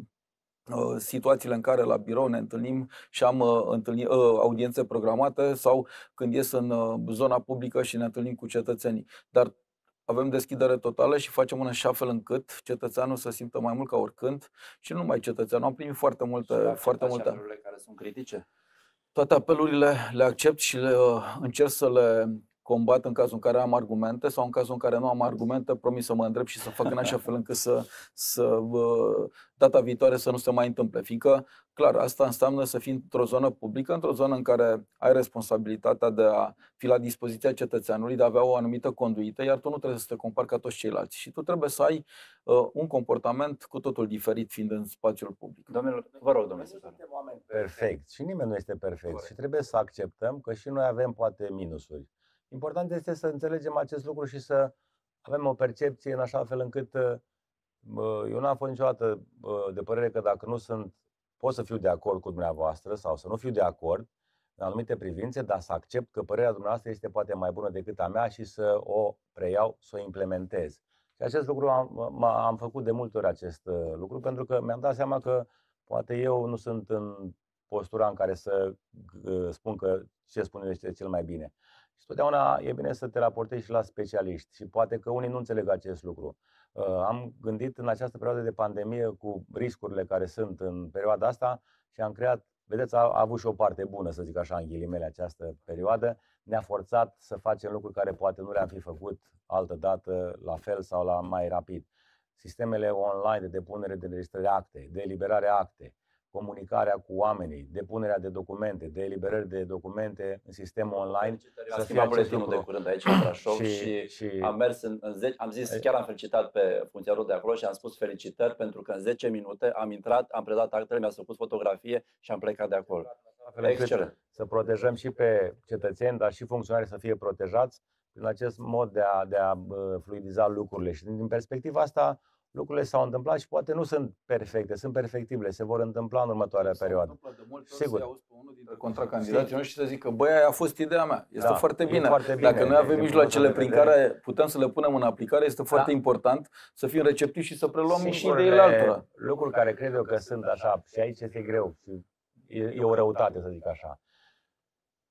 uh, situațiile în care la birou ne întâlnim și am uh, întâlni, audiențe programate sau când ies în zona publică și ne întâlnim cu cetățenii. Dar avem deschidere totală și facem în așa fel încât cetățeanul să simtă mai mult ca oricând și nu numai cetățeanul. Am primit foarte multe. foarte multe. apelurile care sunt critice? Toate apelurile le accept și le, uh, încerc să le combat în cazul în care am argumente sau în cazul în care nu am argumente, promit să mă îndrept și să fac în așa (laughs) fel încât să, să data viitoare să nu se mai întâmple. Fiindcă, clar, asta înseamnă să fii într-o zonă publică, într-o zonă în care ai responsabilitatea de a fi la dispoziția cetățeanului, de a avea o anumită conduită, iar tu nu trebuie să te compari ca toți ceilalți. Și tu trebuie să ai uh, un comportament cu totul diferit fiind în spațiul public. Domnilor, vă rog, domnule. Perfect. Și nimeni nu este perfect. Corect. Și trebuie să acceptăm că și noi avem poate minusuri. Important este să înțelegem acest lucru și să avem o percepție în așa fel încât uh, eu n-am fost niciodată de părere că dacă nu sunt, pot să fiu de acord cu dumneavoastră sau să nu fiu de acord în anumite privințe, dar să accept că părerea dumneavoastră este poate mai bună decât a mea și să o preiau, să o implementez. Și acest lucru am, am făcut de multe ori acest uh, lucru pentru că mi-am dat seama că poate eu nu sunt în postura în care să uh, spun că ce eu este cel mai bine. Și totdeauna e bine să te raportezi și la specialiști și poate că unii nu înțeleg acest lucru. Uh, am gândit în această perioadă de pandemie cu riscurile care sunt în perioada asta și am creat Vedeți, a, a avut și o parte bună, să zic așa, în ghilimele această perioadă. Ne-a forțat să facem lucruri care poate nu le-am fi făcut altă dată la fel sau la mai rapid. Sistemele online de depunere de registrare acte, de eliberare acte, comunicarea cu oamenii, depunerea de documente, de eliberări de documente în sistemul online. Să fie acest lucru. de curând aici în (clears throat) Brașov și, și, și am mers în, în 10, am zis, chiar am felicitat pe funcționarul de acolo și am spus felicitări pentru că în 10 minute am intrat, am predat actele, mi-a făcut fotografie și am plecat de acolo. Excelent. Să protejăm și pe cetățeni, dar și funcționarii să fie protejați prin acest mod de a, de a fluidiza lucrurile. Și din perspectiva asta, lucrurile s-au întâmplat și poate nu sunt perfecte, sunt perfectibile, se vor întâmpla în următoarea s-au perioadă. De multe Sigur. Ori pe unul dintre contracandidații să zică, băi, aia a fost ideea mea. Este da, foarte, bine. foarte bine. Dacă noi avem mijloacele prin care putem să le punem în aplicare, este da. foarte important să fim receptivi și să preluăm Singurile, și ideile altora. Lucruri care cred eu că sunt așa, și aici este greu, e, e o răutate să zic așa.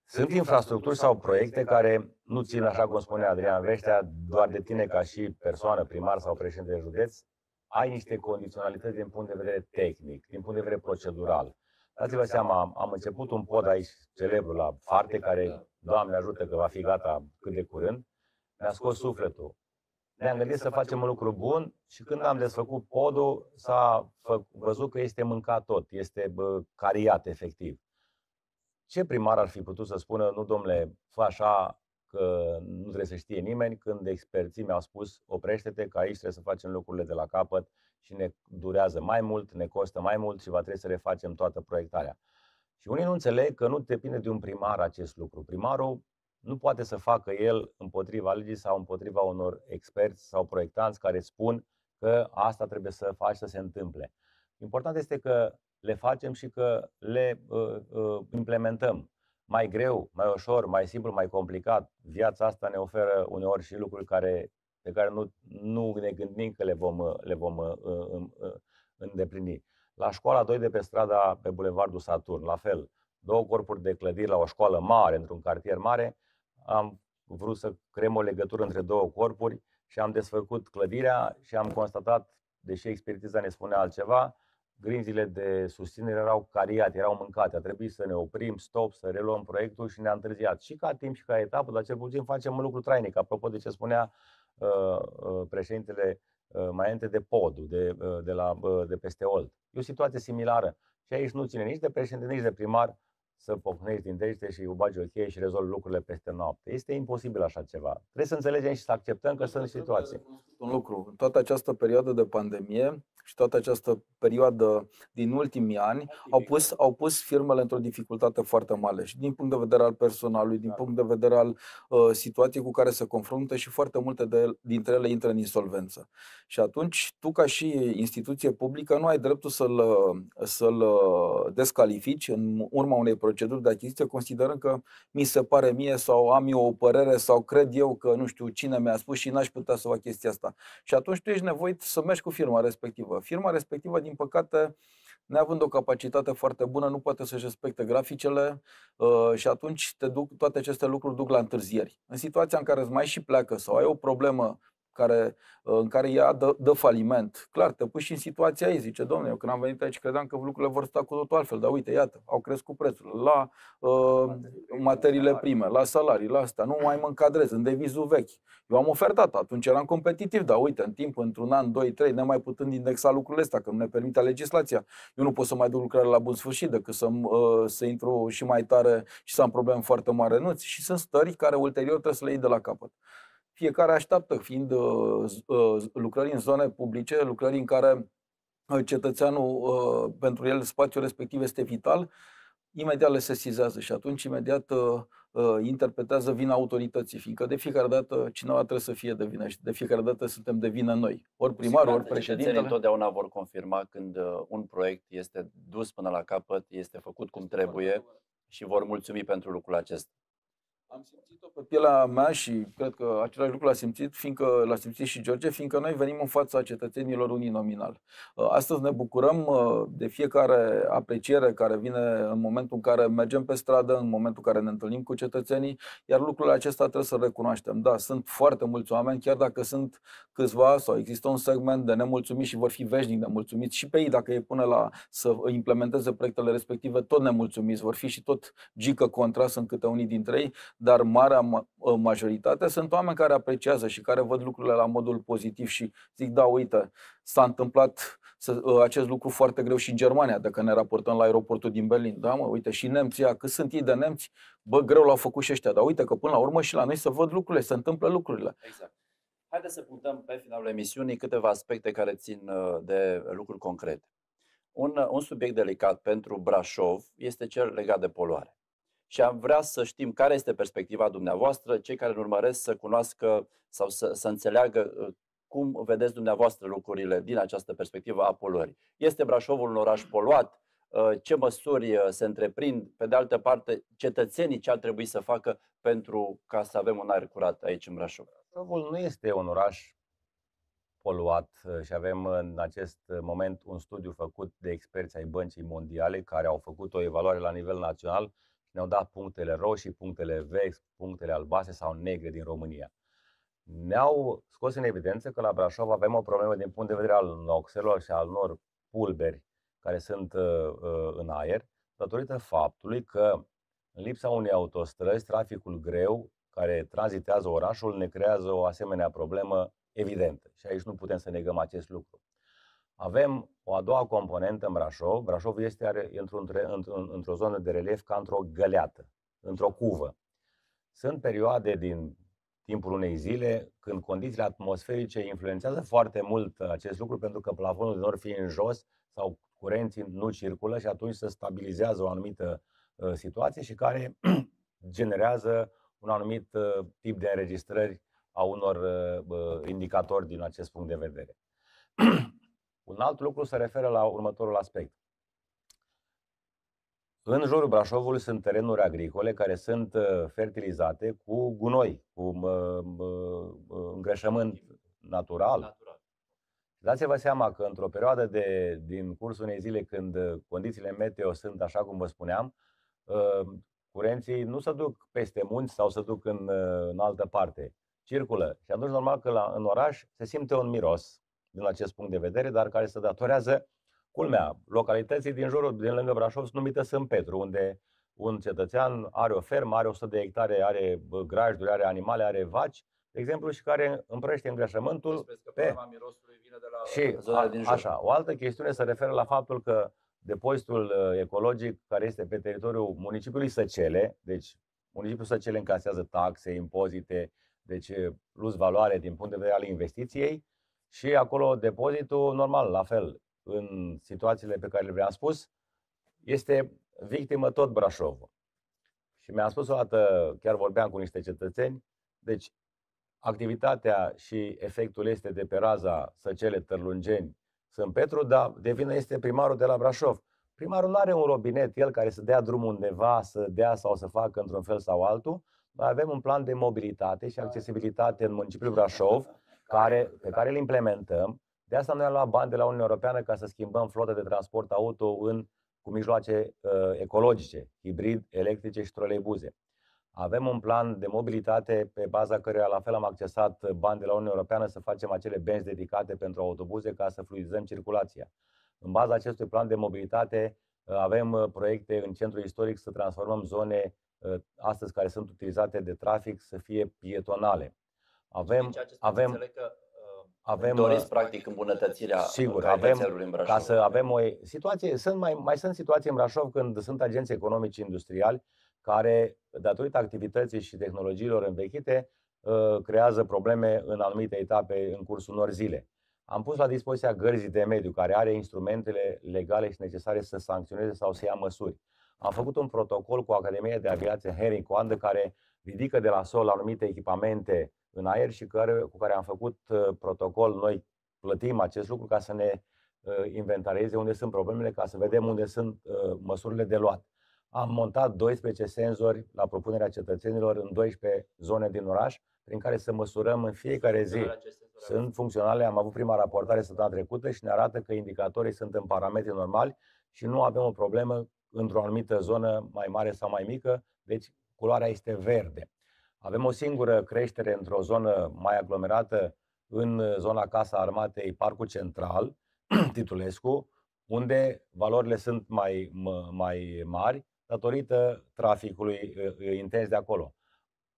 Sunt infrastructuri sau proiecte care nu țin, așa cum spune Adrian Veștea, doar de tine ca și persoană, primar sau președinte de județ. Ai niște condiționalități din punct de vedere tehnic, din punct de vedere procedural. Dați-vă seama, am început un pod aici celebru la Farte, care, Doamne ajută că va fi gata cât de curând, mi-a scos sufletul. Ne-am gândit să facem un lucru bun și când am desfăcut podul, s-a văzut că este mâncat tot, este cariat efectiv. Ce primar ar fi putut să spună, nu domnule, fă așa că nu trebuie să știe nimeni, când experții mi-au spus, oprește-te că aici trebuie să facem lucrurile de la capăt și ne durează mai mult, ne costă mai mult și va trebui să refacem toată proiectarea. Și unii nu înțeleg că nu depinde de un primar acest lucru. Primarul nu poate să facă el împotriva legii sau împotriva unor experți sau proiectanți care spun că asta trebuie să faci să se întâmple. Important este că le facem și că le uh, uh, implementăm. Mai greu, mai ușor, mai simplu, mai complicat. Viața asta ne oferă uneori și lucruri care, pe care nu, nu ne gândim că le vom, ă, le vom uh, uh, îndeplini. La școala 2 de pe strada pe Bulevardul Saturn, la fel, două corpuri de clădiri la o școală mare, într-un cartier mare, am vrut să creăm o legătură între două corpuri și am desfăcut clădirea și am constatat, deși expertiza ne spunea altceva, grinzile de susținere erau cariate, erau mâncate, a trebuit să ne oprim, stop, să reluăm proiectul și ne-a întârziat. Și ca timp și ca etapă, dar cel puțin facem un lucru trainic. Apropo de ce spunea uh, uh președintele uh, mai înainte de podul, de, uh, de, la, uh, de peste Olt. E o situație similară. Și aici nu ține nici de președinte, nici de primar să pocnești din dește și o bagi ok și rezolvi lucrurile peste noapte. Este imposibil așa ceva. Trebuie să înțelegem și să acceptăm că sunt situații. Un lucru, în toată această perioadă de pandemie, și toată această perioadă din ultimii ani au pus, au pus firmele într-o dificultate foarte mare și din punct de vedere al personalului, din da. punct de vedere al uh, situației cu care se confruntă și foarte multe de, dintre ele intră în insolvență. Și atunci tu ca și instituție publică nu ai dreptul să-l, să-l uh, descalifici în urma unei proceduri de achiziție considerând că mi se pare mie sau am eu o părere sau cred eu că nu știu cine mi-a spus și n-aș putea să fac chestia asta. Și atunci tu ești nevoit să mergi cu firma respectivă respectivă. Firma respectivă, din păcate, neavând o capacitate foarte bună, nu poate să-și respecte graficele uh, și atunci te duc, toate aceste lucruri duc la întârzieri. În situația în care îți mai și pleacă sau ai o problemă care, uh, în care ea dă, dă faliment. Clar, te pui și în situația ei, zice, domnule, eu când am venit aici credeam că lucrurile vor sta cu totul altfel, dar uite, iată, au crescut prețurile la uh, materiile prime, la salarii, la asta, nu mai mă încadrez în devizul vechi. Eu am ofertat, atunci eram competitiv, dar uite, în timp, într-un an, doi, trei, ne mai putând indexa lucrurile astea, că nu ne permite legislația. Eu nu pot să mai duc lucrare la bun sfârșit decât să, uh, să intru și mai tare și să am probleme foarte mari renunți și sunt stări care ulterior trebuie să le iei de la capăt fiecare așteaptă, fiind uh, uh, lucrări în zone publice, lucrări în care uh, cetățeanul, pentru el spațiul respectiv este vital, imediat le sesizează și atunci imediat interpretează vina autorității, fiindcă de fiecare dată cineva trebuie să fie de vină și de fiecare dată suntem de vină noi, ori primar, ori Cetățenii întotdeauna vor confirma când un proiect este dus până la capăt, este făcut cum trebuie și vor mulțumi pentru lucrul acesta. Am simțit-o pe pielea mea și cred că același lucru l-a simțit, fiindcă l-a simțit și George, fiindcă noi venim în fața cetățenilor uninominal. Uh, astăzi ne bucurăm uh, de fiecare apreciere care vine în momentul în care mergem pe stradă, în momentul în care ne întâlnim cu cetățenii, iar lucrurile acestea trebuie să recunoaștem. Da, sunt foarte mulți oameni, chiar dacă sunt câțiva sau există un segment de nemulțumiți și vor fi veșnic nemulțumiți și pe ei, dacă ei pune la să implementeze proiectele respective, tot nemulțumiți vor fi și tot gică contras în câte unii dintre ei, dar marea ă, majoritate sunt oameni care apreciază și care văd lucrurile la modul pozitiv și zic, da, uite, s-a întâmplat să, ă, acest lucru foarte greu și în Germania, dacă ne raportăm la aeroportul din Berlin. Da, mă, uite, și nemții, cât sunt ei de nemți, bă, greu l-au făcut și ăștia, dar uite că până la urmă și la noi se văd lucrurile, se întâmplă lucrurile. Exact. Haideți să punctăm pe finalul emisiunii câteva aspecte care țin ă, de lucruri concrete. Un, un subiect delicat pentru Brașov este cel legat de poluare și am vrea să știm care este perspectiva dumneavoastră, cei care ne urmăresc să cunoască sau să, să înțeleagă ă, cum vedeți dumneavoastră lucrurile din această perspectivă a poluării. Este Brașovul un oraș poluat? Ă, ce măsuri ă, se întreprind? Pe de altă parte, cetățenii ce ar trebui să facă pentru ca să avem un aer curat aici în Brașov? Brașovul nu este un oraș poluat și avem în acest moment un studiu făcut de experți ai Băncii Mondiale care au făcut o evaluare la nivel național ne-au dat punctele roșii, punctele vechi, punctele albastre sau negre din România. Ne-au scos în evidență că la Brașov avem o problemă din punct de vedere al noxelor și al unor pulberi care sunt uh, uh în aer, datorită faptului că în lipsa unei autostrăzi, traficul greu care tranzitează orașul ne creează o asemenea problemă evidentă. Și aici nu putem să negăm acest lucru. Avem o a doua componentă în Brașov. Brașov este într o într-o, într-o zonă de relief ca într-o găleată, într-o cuvă. Sunt perioade din timpul unei zile când condițiile atmosferice influențează foarte mult acest lucru pentru că plafonul de nor fie în jos sau curenții nu circulă și atunci se stabilizează o anumită uh, situație și care (clears throat) generează un anumit uh, tip de înregistrări a unor uh, indicatori din acest punct de vedere. (clears throat) Un alt lucru se referă la următorul aspect. În jurul Brașovului sunt terenuri agricole care sunt uh, fertilizate cu gunoi, cu uh, uh, îngrășământ natural. Dați-vă seama că într-o perioadă de, din cursul unei zile când condițiile meteo sunt așa cum vă spuneam, curenții nu se duc peste munți sau se duc în, în altă parte, circulă. Și atunci normal că la, în oraș se simte un miros din acest punct de vedere, dar care se datorează, culmea, localității din jurul, din lângă Brașov, sunt numită Sânt Petru, unde un cetățean are o fermă, are 100 de hectare, are grajduri, are animale, are vaci, de exemplu, și care împrăște îngrășământul pe... Vine de la și, a, așa, o altă chestiune se referă la faptul că depozitul ă, ecologic care este pe teritoriul municipiului Săcele, deci municipiul Săcele încasează taxe, impozite, deci ă, plus valoare din punct de vedere al investiției, și acolo depozitul, normal, la fel, în situațiile pe care le-am spus, este victimă tot Brașov. Și mi-a spus o dată, chiar vorbeam cu niște cetățeni, deci activitatea și efectul este de pe raza Săcele Tărlungeni, sunt Petru, dar de vină este primarul de la Brașov. Primarul nu are un robinet, el care să dea drumul undeva, să dea sau să facă într-un fel sau altul. Noi avem un plan de mobilitate și da. accesibilitate în municipiul Brașov, care, pe care le implementăm. De asta noi am luat bani de la Uniunea Europeană ca să schimbăm flota de transport auto în, cu mijloace uh, ecologice, hibrid, electrice și troleibuze. Avem un plan de mobilitate pe baza căruia la fel am accesat bani de la Uniunea Europeană să facem acele benzi dedicate pentru autobuze ca să fluidizăm circulația. În baza acestui plan de mobilitate uh, avem uh, proiecte în centru istoric să transformăm zone uh, astăzi care sunt utilizate de trafic să fie pietonale. Avem, deci avem, că, uh, avem doriți uh, practic îmbunătățirea sigur, avem, în Brașov. Ca să avem o situație, sunt mai, mai sunt situații în Brașov când sunt agenți economici industriali care, datorită activității și tehnologiilor învechite, uh, creează probleme în anumite etape în cursul unor zile. Am pus la dispoziția gărzii de mediu, care are instrumentele legale și necesare să sancționeze sau să ia măsuri. Am făcut un protocol cu Academia de Aviație Henry Coandă, care ridică de la sol anumite echipamente în aer și care, cu care am făcut uh, protocol. Noi plătim acest lucru ca să ne uh, inventareze unde sunt problemele, ca să vedem unde sunt uh, măsurile de luat. Am montat 12 senzori la propunerea cetățenilor în 12 zone din oraș, prin care să măsurăm în fiecare zi. Sunt da. funcționale, am avut prima raportare săptămâna trecută și ne arată că indicatorii sunt în parametri normali și nu avem o problemă într-o anumită zonă mai mare sau mai mică, deci culoarea este verde. Avem o singură creștere într-o zonă mai aglomerată în zona Casa Armatei, Parcul Central, (clears throat) Titulescu, unde valorile sunt mai, mai mari datorită traficului intens de acolo.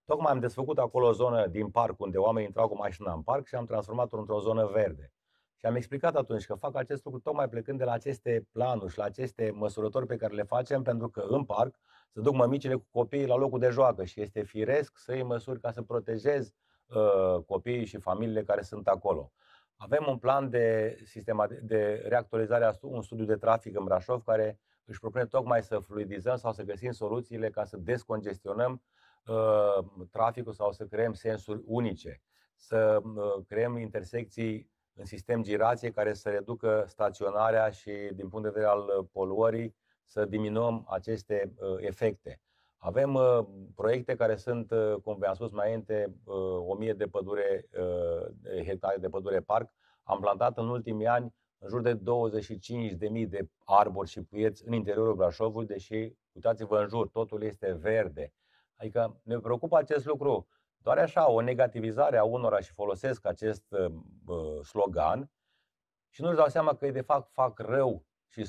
Tocmai am desfăcut acolo o zonă din parc unde oamenii intrau cu mașina în parc și am transformat-o într-o zonă verde. Și am explicat atunci că fac acest lucru tocmai plecând de la aceste planuri și la aceste măsurători pe care le facem, pentru că în parc să duc mămicile cu copiii la locul de joacă și este firesc să iei măsuri ca să protejez uh, copiii și familiile care sunt acolo. Avem un plan de, sistema- de reactualizare a un studiu de trafic în Brașov care își propune tocmai să fluidizăm sau să găsim soluțiile ca să descongestionăm uh, traficul sau să creăm sensuri unice, să uh, creăm intersecții în sistem girație care să reducă staționarea și din punct de vedere al poluării să diminuăm aceste uh, efecte. Avem uh, proiecte care sunt, uh, cum v-am spus mai înainte, uh, 1000 de pădure, uh, hectare de pădure parc. Am plantat în ultimii ani în jur de 25.000 de arbori și puieți în interiorul Brașovului, deși, uitați-vă în jur, totul este verde. Adică ne preocupă acest lucru. Doar așa, o negativizare a unora și folosesc acest uh, uh slogan și nu-și dau seama că ei de fapt fac rău și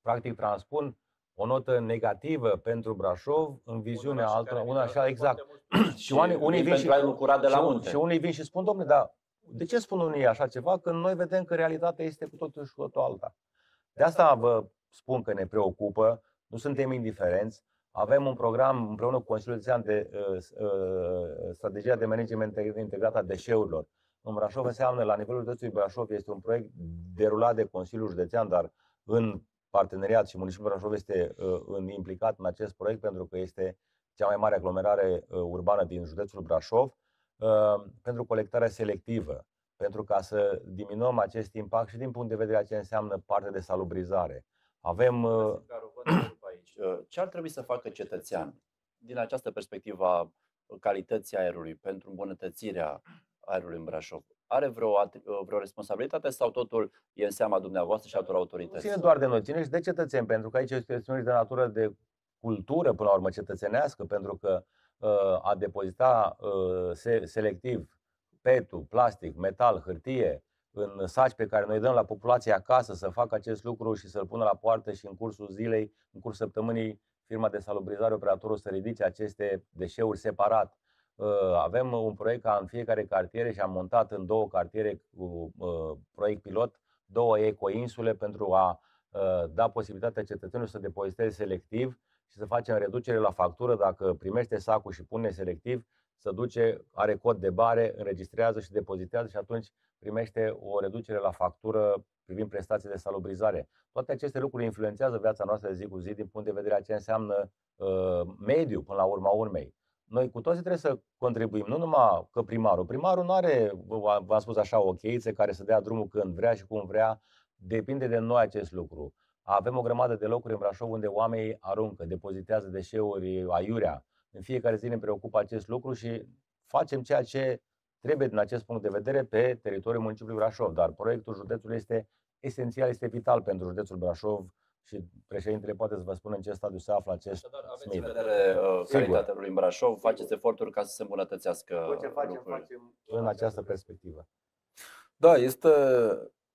practic transpun o notă negativă pentru Brașov, în viziunea altora, una așa, exact. (clears throat) și unii, unii vin și, curat de la munte. și unii vin și spun, domnule, dar de ce spun unii așa ceva când noi vedem că realitatea este cu totul și cu totul alta? De asta vă spun că ne preocupă, nu suntem indiferenți, avem un program împreună cu Consiliul de uh, uh, Strategia de Management Integrat a Deșeurilor. În Brașov înseamnă, la nivelul județului Brașov, este un proiect derulat de Consiliul Județean, dar în parteneriat și Municipiul Brașov este uh, implicat în acest proiect pentru că este cea mai mare aglomerare uh, urbană din județul Brașov uh, pentru colectarea selectivă, pentru ca să diminuăm acest impact și din punct de vedere a ce înseamnă parte de salubrizare. Avem. Uh, uh... Ce ar trebui să facă cetățean din această perspectivă a calității aerului pentru îmbunătățirea aerului în Brașov? are vreo, uh, vreo responsabilitate sau totul e în seama dumneavoastră și altor autorități? Ține doar de noi, ține și de cetățeni, pentru că aici este o chestiune de natură de cultură, până la urmă, cetățenească, pentru că uh, a depozita uh, selectiv pet plastic, metal, hârtie, în saci pe care noi dăm la populație acasă să facă acest lucru și să-l pună la poartă și în cursul zilei, în cursul săptămânii, firma de salubrizare, operatorul să ridice aceste deșeuri separat Ă, avem un proiect în fiecare cartiere și am montat în două cartiere cu ă, proiect pilot două ecoinsule pentru a ă, da posibilitatea cetățenilor să depoziteze selectiv și să facem reducere la factură dacă primește sacul și pune selectiv, să duce, are cod de bare, înregistrează și depozitează și atunci primește o reducere la factură privind prestații de salubrizare. Toate aceste lucruri influențează viața noastră de zi cu zi din punct de vedere a ce înseamnă uh, mediu până la urma urmei noi cu toții trebuie să contribuim, nu numai că primarul. Primarul nu are, v-am spus așa, o cheiță care să dea drumul când vrea și cum vrea. Depinde de noi acest lucru. Avem o grămadă de locuri în Brașov unde oamenii aruncă, depozitează deșeuri aiurea. În fiecare zi ne preocupă acest lucru și facem ceea ce trebuie din acest punct de vedere pe teritoriul municipiului Brașov. Dar proiectul județului este esențial, este vital pentru județul Brașov și președintele poate să vă spună în ce stadiu se află acest Așadar, aveți în vedere uh, calitatea lui Brașov, faceți eforturi ca să se îmbunătățească Tot ce facem, lucrurile. facem în această perspectivă. Da, este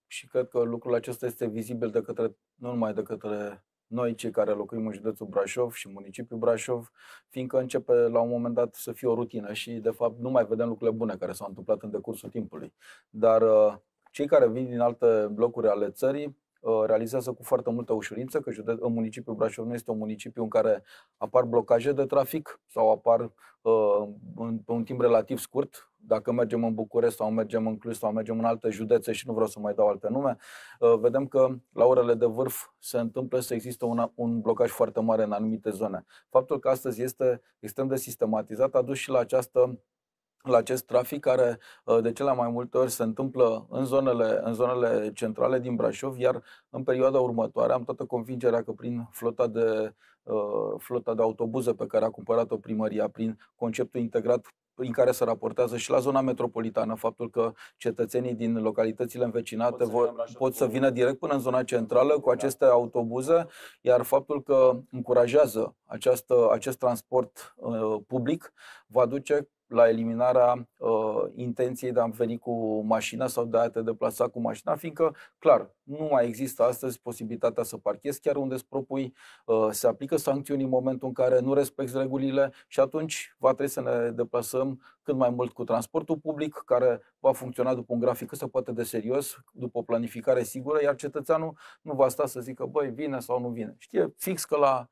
și cred că lucrul acesta este vizibil de către, nu numai de către noi cei care locuim în județul Brașov și municipiul Brașov, fiindcă începe la un moment dat să fie o rutină și de fapt nu mai vedem lucrurile bune care s-au întâmplat în decursul timpului. Dar uh, cei care vin din alte blocuri ale țării Uh, realizează cu foarte multă ușurință, că județ, în municipiul Brașov nu este un municipiu în care apar blocaje de trafic sau apar uh, în, un timp relativ scurt. Dacă mergem în București sau mergem în Cluj sau mergem în alte județe și nu vreau să mai dau alte nume, uh, vedem că la orele de vârf se întâmplă să există una, un blocaj foarte mare în anumite zone. Faptul că astăzi este extrem de sistematizat a dus și la această la acest trafic care uh, de cele mai multe ori se întâmplă în zonele, în zonele centrale din Brașov, iar în perioada următoare am toată convingerea că prin flota de, uh, flota de autobuze pe care a cumpărat-o primăria, prin conceptul integrat prin care se raportează și la zona metropolitană, faptul că cetățenii din localitățile învecinate pot, vor, să, pot să vină direct până în zona centrală cu da. aceste autobuze, iar faptul că încurajează această, acest transport uh, public va duce la eliminarea uh, intenției de a veni cu mașina sau de a te deplasa cu mașina, fiindcă, clar, nu mai există astăzi posibilitatea să parchezi chiar unde îți propui, uh, se aplică sancțiuni în momentul în care nu respecti regulile și atunci va trebui să ne deplasăm cât mai mult cu transportul public, care va funcționa după un grafic cât se poate de serios, după o planificare sigură, iar cetățeanul nu va sta să zică, băi, vine sau nu vine. Știe fix că la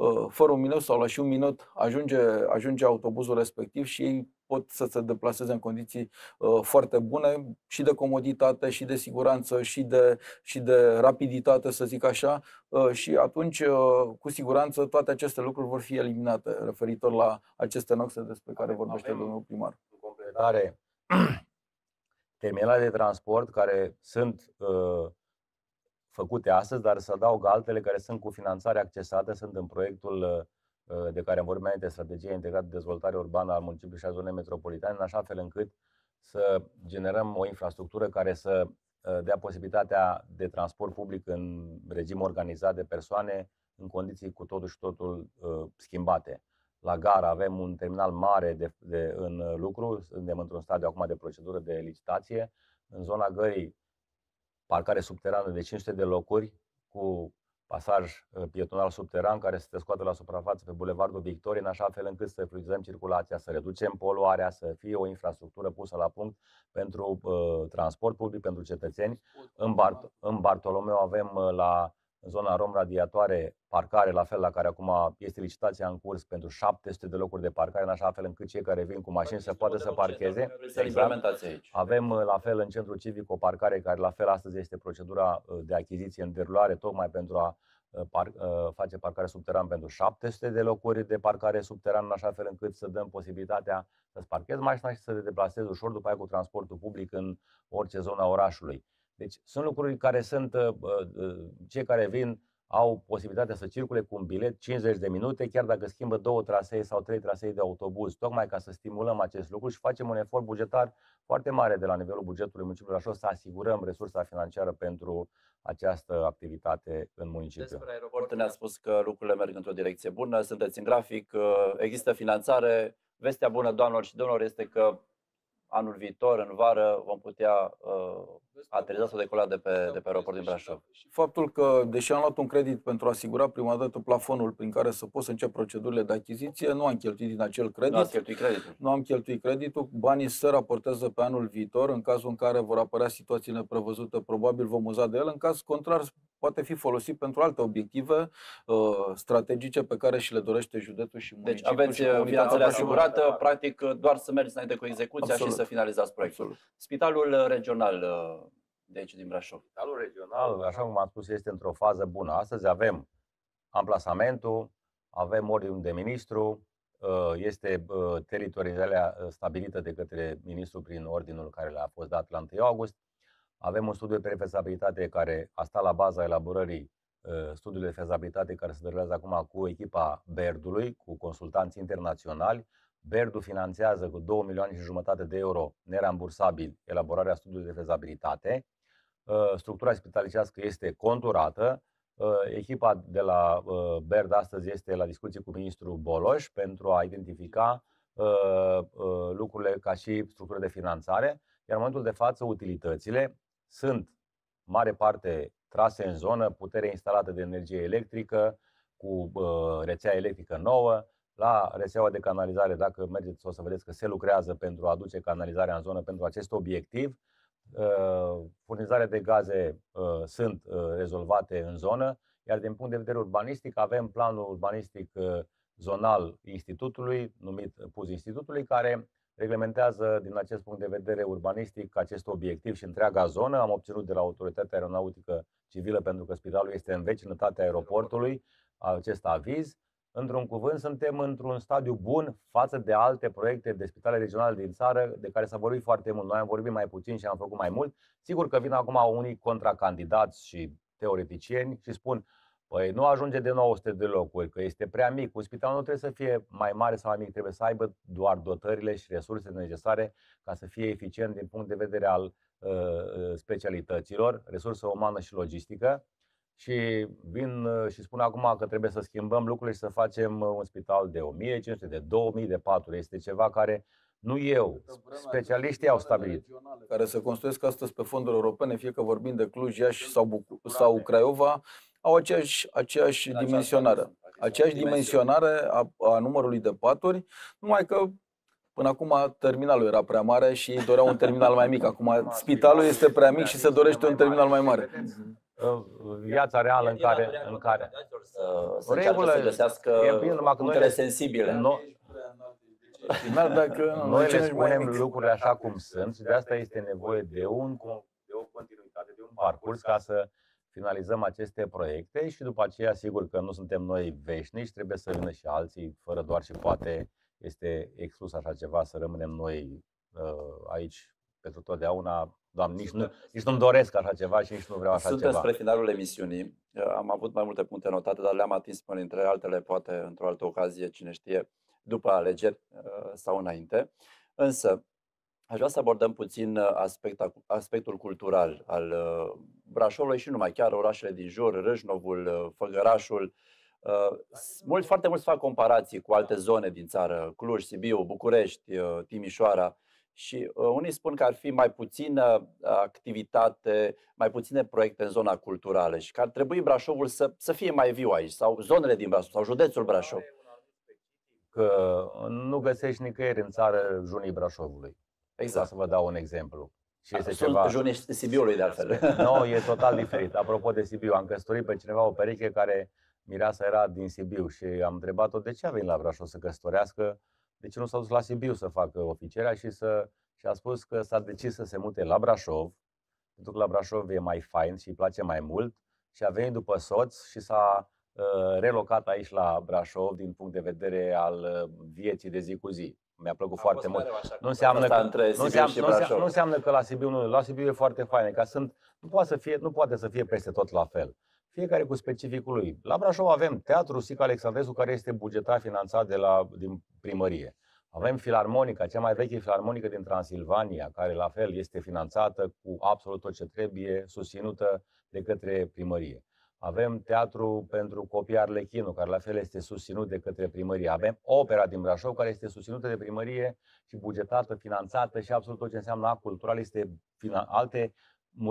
Uh, fără un minut sau la și un minut ajunge, ajunge autobuzul respectiv și ei pot să se deplaseze în condiții uh, foarte bune și de comoditate, și de siguranță, și de, și de rapiditate, să zic așa, uh, și atunci, uh, cu siguranță, toate aceste lucruri vor fi eliminate referitor la aceste noxe despre care avem, vorbește avem domnul primar. Are (clears throat) terminale de transport care sunt uh, făcute astăzi, dar să adaug altele care sunt cu finanțare accesată, sunt în proiectul uh, de care am vorbit înainte, strategia integrată de dezvoltare urbană al municipiului și a zonei metropolitane, în așa fel încât să generăm o infrastructură care să uh, dea posibilitatea de transport public în regim organizat de persoane în condiții cu totul și totul uh, schimbate. La gara avem un terminal mare de, de, în lucru, suntem într-un stadiu acum de procedură de licitație. În zona gării parcare subterană de 500 de locuri cu pasaj uh, pietonal subteran care să te scoată la suprafață pe Bulevardul Victoriei, în așa fel încât să fluidizăm circulația, să reducem poluarea, să fie o infrastructură pusă la punct pentru uh, transport public, pentru cetățeni. În, Bart- în Bartolomeu avem uh, la în zona Rom Radiatoare, parcare la fel, la care acum este licitația în curs pentru 700 de locuri de parcare, în așa fel încât cei care vin cu mașini să poată să parcheze. Exact. Avem uh, la fel în centrul civic o parcare care la fel astăzi este procedura uh, de achiziție în derulare, tocmai pentru a uh, par, face parcare subteran pentru 700 de locuri de parcare subteran, în așa fel încât să dăm posibilitatea să-ți parchezi mașina și să te deplasezi ușor după aia cu transportul public în orice zona orașului. Deci sunt lucruri care sunt, uh, uh, cei care vin au posibilitatea să circule cu un bilet 50 de minute, chiar dacă schimbă două trasee sau trei trasee de autobuz, tocmai ca să stimulăm acest lucru și facem un efort bugetar foarte mare de la nivelul bugetului municipiului Brașov să asigurăm resursa financiară pentru această activitate în municipiu. Despre aeroport ne-a da. spus că lucrurile merg într-o direcție bună, sunteți în grafic, uh, există finanțare. Vestea bună, doamnelor și domnilor, este că anul viitor, în vară, vom putea aterizat sau decolat de pe, de pe aeroport din Brașov. Faptul că, deși am luat un credit pentru a asigura prima dată plafonul prin care să pot să încep procedurile de achiziție, nu am cheltuit din acel credit. Nu, cheltuit creditul. nu am cheltuit creditul. Banii se raportează pe anul viitor, în cazul în care vor apărea situații neprevăzute, probabil vom uza de el. În caz contrar, poate fi folosit pentru alte obiective uh, strategice pe care și le dorește județul și deci municipiul. Deci aveți finanțele uh, asigurată, practic doar să mergeți înainte cu execuția Absolut. și să finalizați proiectul. Absolut. Spitalul uh, regional uh, de aici din Brașov. Spitalul regional, așa cum am spus, este într-o fază bună. Astăzi avem amplasamentul, avem ordinul de ministru, uh, este uh, teritorializarea uh, stabilită de către ministru prin ordinul care le-a fost dat la 1 august. Avem un studiu de fezabilitate care a stat la baza elaborării studiului de fezabilitate care se derulează acum cu echipa Berdului, cu consultanți internaționali. Berdu finanțează cu 2 milioane și jumătate de euro nerambursabil elaborarea studiului de fezabilitate. Uh, structura spitalicească este conturată. Uh, echipa de la uh, BERD astăzi este la discuție cu ministrul Boloș pentru a identifica lucrurile ca și structură de finanțare, iar în momentul de față utilitățile sunt mare parte trase în zonă, putere instalată de energie electrică, cu rețea electrică nouă, la rețeaua de canalizare, dacă mergeți o să vedeți că se lucrează pentru a aduce canalizarea în zonă pentru acest obiectiv, Uh, furnizarea de gaze uh, sunt uh, rezolvate în zonă, iar din punct de vedere urbanistic avem planul urbanistic zonal institutului, numit PUZ Institutului, care reglementează din acest punct de vedere urbanistic acest obiectiv și întreaga zonă. Am obținut de la Autoritatea Aeronautică Civilă, pentru că spiralul este în vecinătatea aeroportului, acest aviz. Într-un cuvânt, suntem într-un stadiu bun față de alte proiecte de spitale regionale din țară, de care s-a vorbit foarte mult. Noi am vorbit mai puțin și am făcut mai mult. Sigur că vin acum unii contracandidați și teoreticieni și spun Păi nu ajunge de 900 de locuri, că este prea mic. Un spital nu trebuie să fie mai mare sau mai mic, trebuie să aibă doar dotările și resursele necesare ca să fie eficient din punct de vedere al uh, specialităților, resursă umană și logistică și vin uh, și spun acum că trebuie să schimbăm lucrurile și să facem uh, un spital de 1500, de 2000, de 4. Este ceva care nu eu, specialiștii au stabilit. Care se construiesc astăzi pe fonduri europene, fie că vorbim de Cluj, Iași sau, Bucu- sau Craiova, au aceeași, aceeași dimensionare. Aceeași dimensionare a, a numărului de paturi, numai că Până acum terminalul era prea mare și ei doreau un terminal mai mic. Acum spitalul este prea mic și se dorește un terminal mai mare viața reală în care, în care să regulă să găsească e bine, numai punctele noi, sensibile. No, deci, dacă noi le spunem lucrurile așa cum sunt și de asta este nevoie de, un, de o continuitate, de un parcurs ca să finalizăm aceste proiecte și după aceea, sigur că nu suntem noi veșnici, trebuie să vină și alții, fără doar și poate este exclus așa ceva să rămânem noi uh, aici pentru totdeauna Doamne, nici, nu, nici nu-mi doresc așa ceva și nici nu vreau așa Suntem ceva. spre finalul emisiunii. Uh, am avut mai multe puncte notate, dar le-am atins până între altele, poate într-o altă ocazie, cine știe, după alegeri uh, sau înainte. Însă, aș vrea să abordăm puțin uh, aspect, aspectul cultural al Brașovului și numai chiar orașele din jur, Râșnovul, Făgărașul. Mult, foarte mulți fac comparații cu alte zone din țară, Cluj, Sibiu, București, Timișoara și uh, unii spun că ar fi mai puțină uh, activitate, mai puține proiecte în zona culturală și că ar trebui Brașovul să, să fie mai viu aici, sau zonele din Brașov, sau județul da, Brașov. Că nu găsești nicăieri în țară junii Brașovului. Exact. Ca să vă dau un exemplu. Și este Sunt ceva... junii Sibiului, de altfel. Nu, (laughs) no, e total diferit. Apropo de Sibiu, am căsătorit pe cineva o pereche care mireasa era din Sibiu și am întrebat-o de ce a venit la Brașov să căsătorească de deci ce nu s-a dus la Sibiu să facă oficerea și, să, și a spus că s-a decis să se mute la Brașov, pentru că la Brașov e mai fain și îi place mai mult și a venit după soț și s-a uh, relocat aici la Brașov din punct de vedere al ă, vieții de zi cu zi. Mi-a plăcut a foarte mult. Nu înseamnă, că, între nu, înseamnă, nu, înseamnă, nu înseamnă că la Sibiu nu, la Sibiu e foarte fain, ca sunt, nu poate să fie, nu poate să fie peste tot la fel fiecare cu specificul lui. La Brașov avem Teatrul Sica Alexandrescu, care este bugetat, finanțat de la, din primărie. Avem Filarmonica, cea mai veche filarmonică din Transilvania, care la fel este finanțată cu absolut tot ce trebuie, susținută de către primărie. Avem teatru pentru copii Arlechinu, care la fel este susținut de către primărie. Avem opera din Brașov, care este susținută de primărie și bugetată, finanțată și absolut tot ce înseamnă act cultural este alte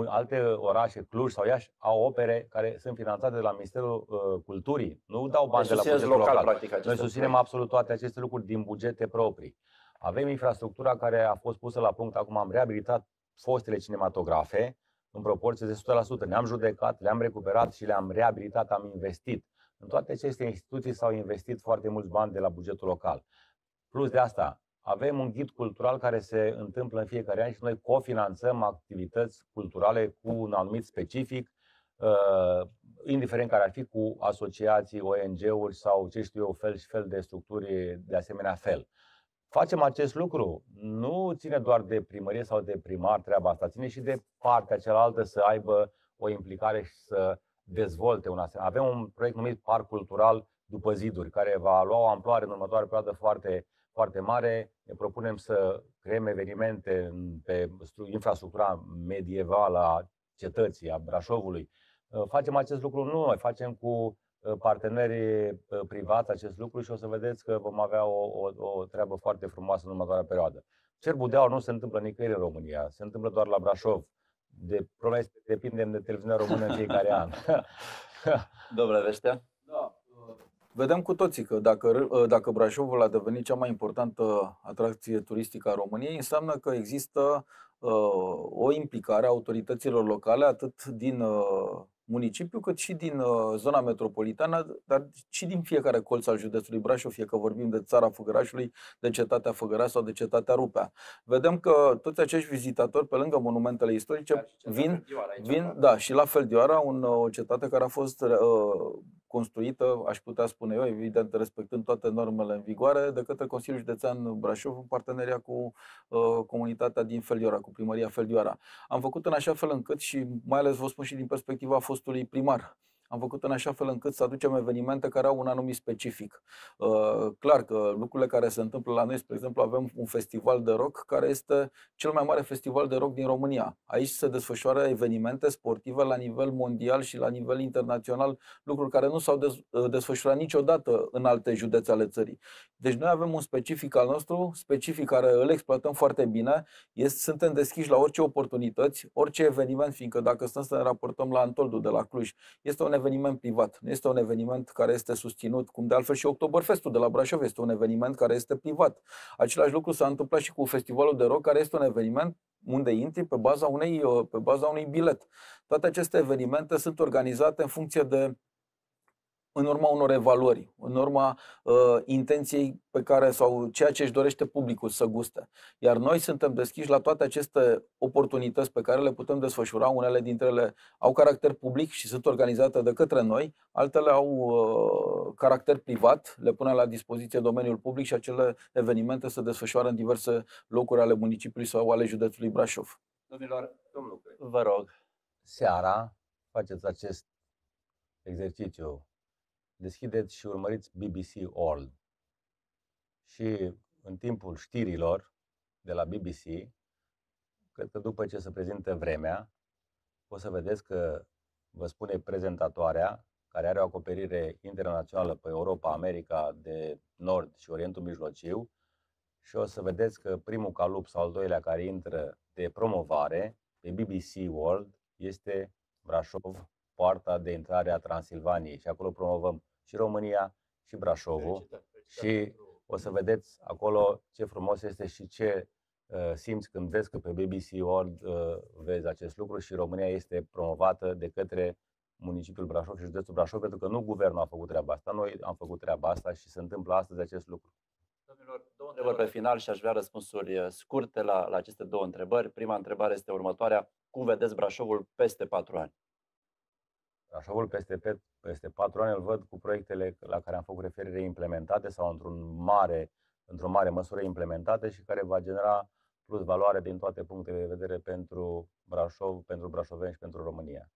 alte orașe, Cluj sau Iași, au opere care sunt finanțate de la Ministerul uh, Culturii. Nu dau bani de la bugetul local. local. Practic, Noi susținem lucruri. absolut toate aceste lucruri din bugete proprii. Avem infrastructura care a fost pusă la punct. Acum am reabilitat fostele cinematografe în proporție de 100%. Ne-am judecat, le-am recuperat și le-am reabilitat, am investit. În toate aceste instituții s-au investit foarte mulți bani de la bugetul local. Plus de asta, avem un ghid cultural care se întâmplă în fiecare an și noi cofinanțăm activități culturale cu un anumit specific, uh, indiferent care ar fi cu asociații, ONG-uri sau ce știu eu, fel și fel de structuri de asemenea fel. Facem acest lucru. Nu ține doar de primărie sau de primar treaba asta, ține și de partea cealaltă să aibă o implicare și să dezvolte un asemenea. Avem un proiect numit Parc Cultural după ziduri, care va lua o amploare în următoarea perioadă foarte, foarte mare. Ne propunem să creăm evenimente pe infrastructura medievală a cetății, a Brașovului. Uh, facem acest lucru nu noi, facem cu uh, partenerii uh, privați acest lucru și o să vedeți că vom avea o, o, o treabă foarte frumoasă în următoarea perioadă. Cer de nu se întâmplă nicăieri în România, se întâmplă doar la Brașov. De, probabil depindem de televiziunea română în fiecare an. (laughs) (laughs) Dobră vestea! Vedem cu toții că dacă, ă, dacă Brașovul a devenit cea mai importantă atracție turistică a României, înseamnă că există uh, o implicare a autorităților locale, atât din uh, municipiu, cât și din uh, zona metropolitană, dar și din fiecare colț al județului Brașov, fie că vorbim de țara Făgărașului, de cetatea Făgăraș sau de cetatea Rupea. Vedem că toți acești vizitatori, pe lângă monumentele istorice, da, vin, Dioara, vin da. da, și la fel Dioara, un, uh, o cetate care a fost uh, construită, aș putea spune eu, evident, respectând toate normele în vigoare, de către Consiliul Județean Brașov în parteneria cu uh, comunitatea din Feldioara, cu primăria Feldioara. Am făcut în așa fel încât și mai ales vă spun și din perspectiva fost fostului primar am făcut în așa fel încât să aducem evenimente care au un anumit specific. Uh, clar că lucrurile care se întâmplă la noi, spre exemplu, avem un festival de rock care este cel mai mare festival de rock din România. Aici se desfășoară evenimente sportive la nivel mondial și la nivel internațional, lucruri care nu s-au uh, desfășurat niciodată în alte județe ale țării. Deci noi avem un specific al nostru, specific care îl exploatăm foarte bine, este, suntem deschiși la orice oportunități, orice eveniment, fiindcă dacă stăm să ne raportăm la Antoldu de la Cluj, este un eveniment privat, nu este un eveniment care este susținut, cum de altfel și Oktoberfestul de la Brașov este un eveniment care este privat. Același lucru s-a întâmplat și cu Festivalul de Rock, care este un eveniment unde intri pe baza unei, pe baza unui bilet. Toate aceste evenimente sunt organizate în funcție de în urma unor evaluări, în urma uh, intenției pe care sau ceea ce își dorește publicul să guste. Iar noi suntem deschiși la toate aceste oportunități pe care le putem desfășura. Unele dintre ele au caracter public și sunt organizate de către noi, altele au uh, caracter privat, le punem la dispoziție domeniul public și acele evenimente se desfășoară în diverse locuri ale municipiului sau ale județului Brașov. Domnilor, domnul, vă rog, seara faceți acest exercițiu deschideți și urmăriți BBC All. Și în timpul știrilor de la BBC, cred că după ce se prezintă vremea, o să vedeți că vă spune prezentatoarea, care are o acoperire internațională pe Europa, America de Nord și Orientul Mijlociu, și o să vedeți că primul calup sau al doilea care intră de promovare pe BBC World este Brașov, poarta de intrare a Transilvaniei și acolo promovăm și România și Brașovul. Și o să vedeți acolo ce frumos este și ce uh, simți când vezi că pe BBC World uh, vezi acest lucru și România este promovată de către municipiul Brașov și județul Brașov, pentru că nu guvernul a făcut treaba asta, noi am făcut treaba asta și se întâmplă astăzi acest lucru. Domnilor, două întrebări pe final și aș vrea răspunsuri uh, scurte la, la aceste două întrebări. Prima întrebare este următoarea. Cum vedeți Brașovul peste patru ani? Brașovul peste, peste patru ani îl văd cu proiectele la care am făcut referire implementate sau într-un mare, într-o mare măsură implementate și care va genera plus valoare din toate punctele de vedere pentru Brașov, pentru brașoveni și pentru România.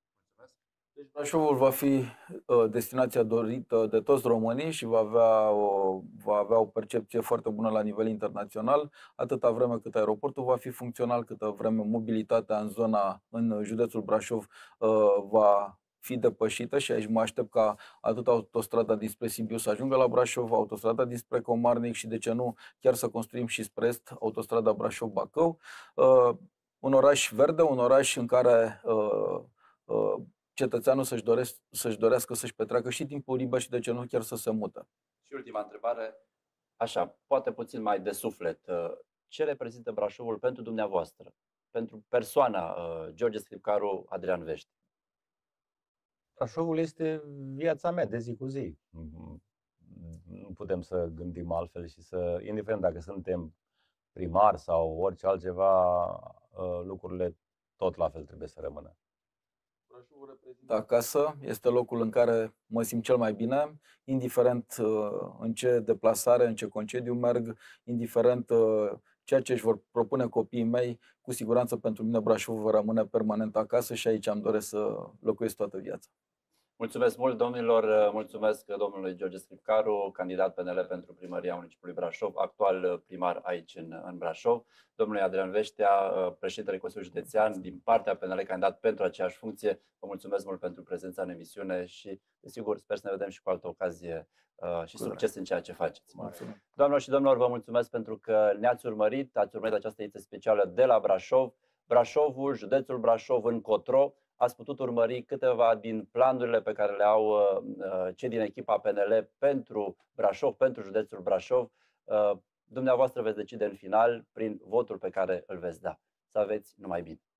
Deci Brașovul va fi uh, destinația dorită de toți românii și va avea, o, va avea o percepție foarte bună la nivel internațional, atâta vreme cât aeroportul va fi funcțional, câtă vreme mobilitatea în zona, în județul Brașov uh, va fi depășită și aici mă aștept ca atât autostrada dinspre Sibiu să ajungă la Brașov, autostrada dinspre Comarnic și de ce nu chiar să construim și spre est autostrada Brașov-Bacău. Uh, un oraș verde, un oraș în care uh, uh, cetățeanul să-și, doresc, să-și dorească să-și petreacă și timpul liber și de ce nu chiar să se mută. Și ultima întrebare, așa, poate puțin mai de suflet. Uh, ce reprezintă Brașovul pentru dumneavoastră? Pentru persoana uh, George Scripcaru Adrian Vești? Brașovul este viața mea de zi cu zi. Mhm. Nu putem să gândim altfel și să, indiferent dacă suntem primar sau orice altceva, uh, lucrurile tot la fel trebuie să rămână. Brașovul reprezintă acasă, este locul în care mă simt cel mai bine, indiferent uh, în ce deplasare, în ce concediu merg, indiferent uh, ceea ce își vor propune copiii mei, cu siguranță pentru mine Brașovul va rămâne permanent acasă și aici am doresc să locuiesc toată viața. Mulțumesc mult, domnilor. Mulțumesc domnului George Scripcaru, candidat PNL pentru primăria municipiului Brașov, actual primar aici în, în Brașov, domnului Adrian Veștea, președintele Consiliului Județean, din partea PNL, candidat pentru aceeași funcție. Vă mulțumesc mult pentru prezența în emisiune și, desigur, sper să ne vedem și cu altă ocazie uh, și cu succes în ceea ce faceți. Mulțumesc. Doamnelor și domnilor, vă mulțumesc pentru că ne-ați urmărit, ați urmărit această ediție specială de la Brașov. Brașovul, județul Brașov, încotro, ați putut urmări câteva din planurile pe care le au uh, uh, cei din echipa PNL pentru Brașov, pentru județul Brașov. Uh, dumneavoastră veți decide în final prin votul pe care îl veți da. Să aveți numai bine!